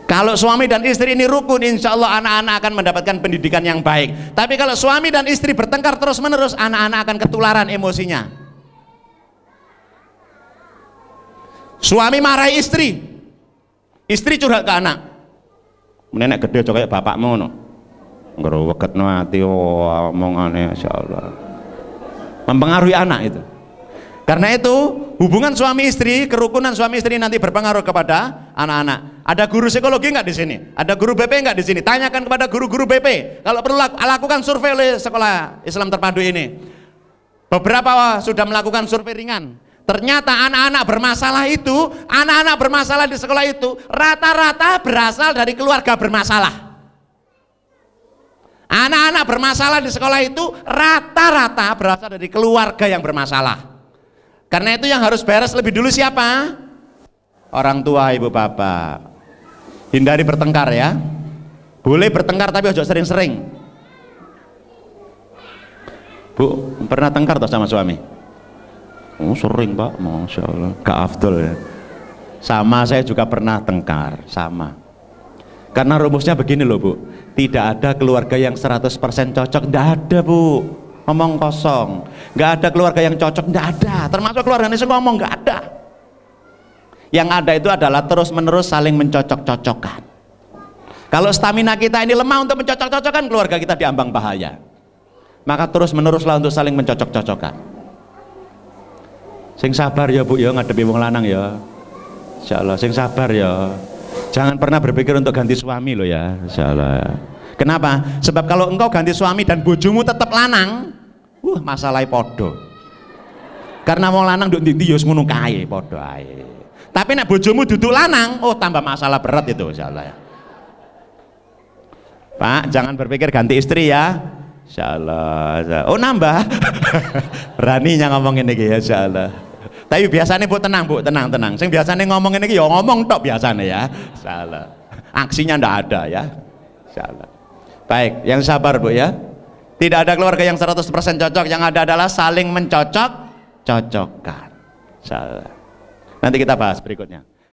kalau suami dan istri ini rukun, insya Allah anak-anak akan mendapatkan pendidikan yang baik. Tapi kalau suami dan istri bertengkar terus-menerus, anak-anak akan ketularan emosinya. Suami marah istri, istri curhat ke anak. Nenek gede coba kayak bapakmu, no ngeruweket mati oh, omongannya insyaallah mempengaruhi anak itu karena itu hubungan suami istri, kerukunan suami istri nanti berpengaruh kepada anak-anak. Ada guru psikologi nggak di sini? Ada guru BP nggak di sini? Tanyakan kepada guru-guru BP. Kalau perlu lakukan survei oleh sekolah Islam terpadu ini. Beberapa sudah melakukan survei ringan. Ternyata anak-anak bermasalah itu, anak-anak bermasalah di sekolah itu rata-rata berasal dari keluarga bermasalah. Anak-anak bermasalah di sekolah itu rata-rata berasal dari keluarga yang bermasalah. Karena itu yang harus beres lebih dulu siapa? Orang tua, ibu bapak. Hindari bertengkar ya. Boleh bertengkar tapi harus sering-sering. Bu, pernah tengkar toh sama suami? Oh, sering pak, masya Allah, Kak Abdul ya. Sama saya juga pernah tengkar, sama. Karena rumusnya begini loh bu, tidak ada keluarga yang 100% cocok tidak ada bu ngomong kosong nggak ada keluarga yang cocok tidak ada termasuk keluarga ini ngomong nggak ada yang ada itu adalah terus menerus saling mencocok cocokkan kalau stamina kita ini lemah untuk mencocok cocokkan keluarga kita diambang bahaya maka terus meneruslah untuk saling mencocok cocokkan sing sabar ya bu ya ngadepi wong lanang ya insya Allah sing sabar ya Jangan pernah berpikir untuk ganti suami lo ya. Salah. Kenapa? Sebab kalau engkau ganti suami dan bojomu tetap lanang, uh masalah podo. Karena mau lanang duduk di yos ngono kae podo ae. Tapi nak bojomu duduk lanang, oh tambah masalah berat itu salah. Pak, jangan berpikir ganti istri ya. Insyaallah. Oh nambah. Beraninya ngomongin ini ya insyaallah. Tapi biasanya bu tenang bu, tenang tenang. Sing biasanya ngomong ini ya ngomong tok biasanya ya. Salah. Aksinya ndak ada ya. Salah. Baik, yang sabar bu ya. Tidak ada keluarga yang 100% cocok, yang ada adalah saling mencocok, cocokkan. Salah. Nanti kita bahas berikutnya.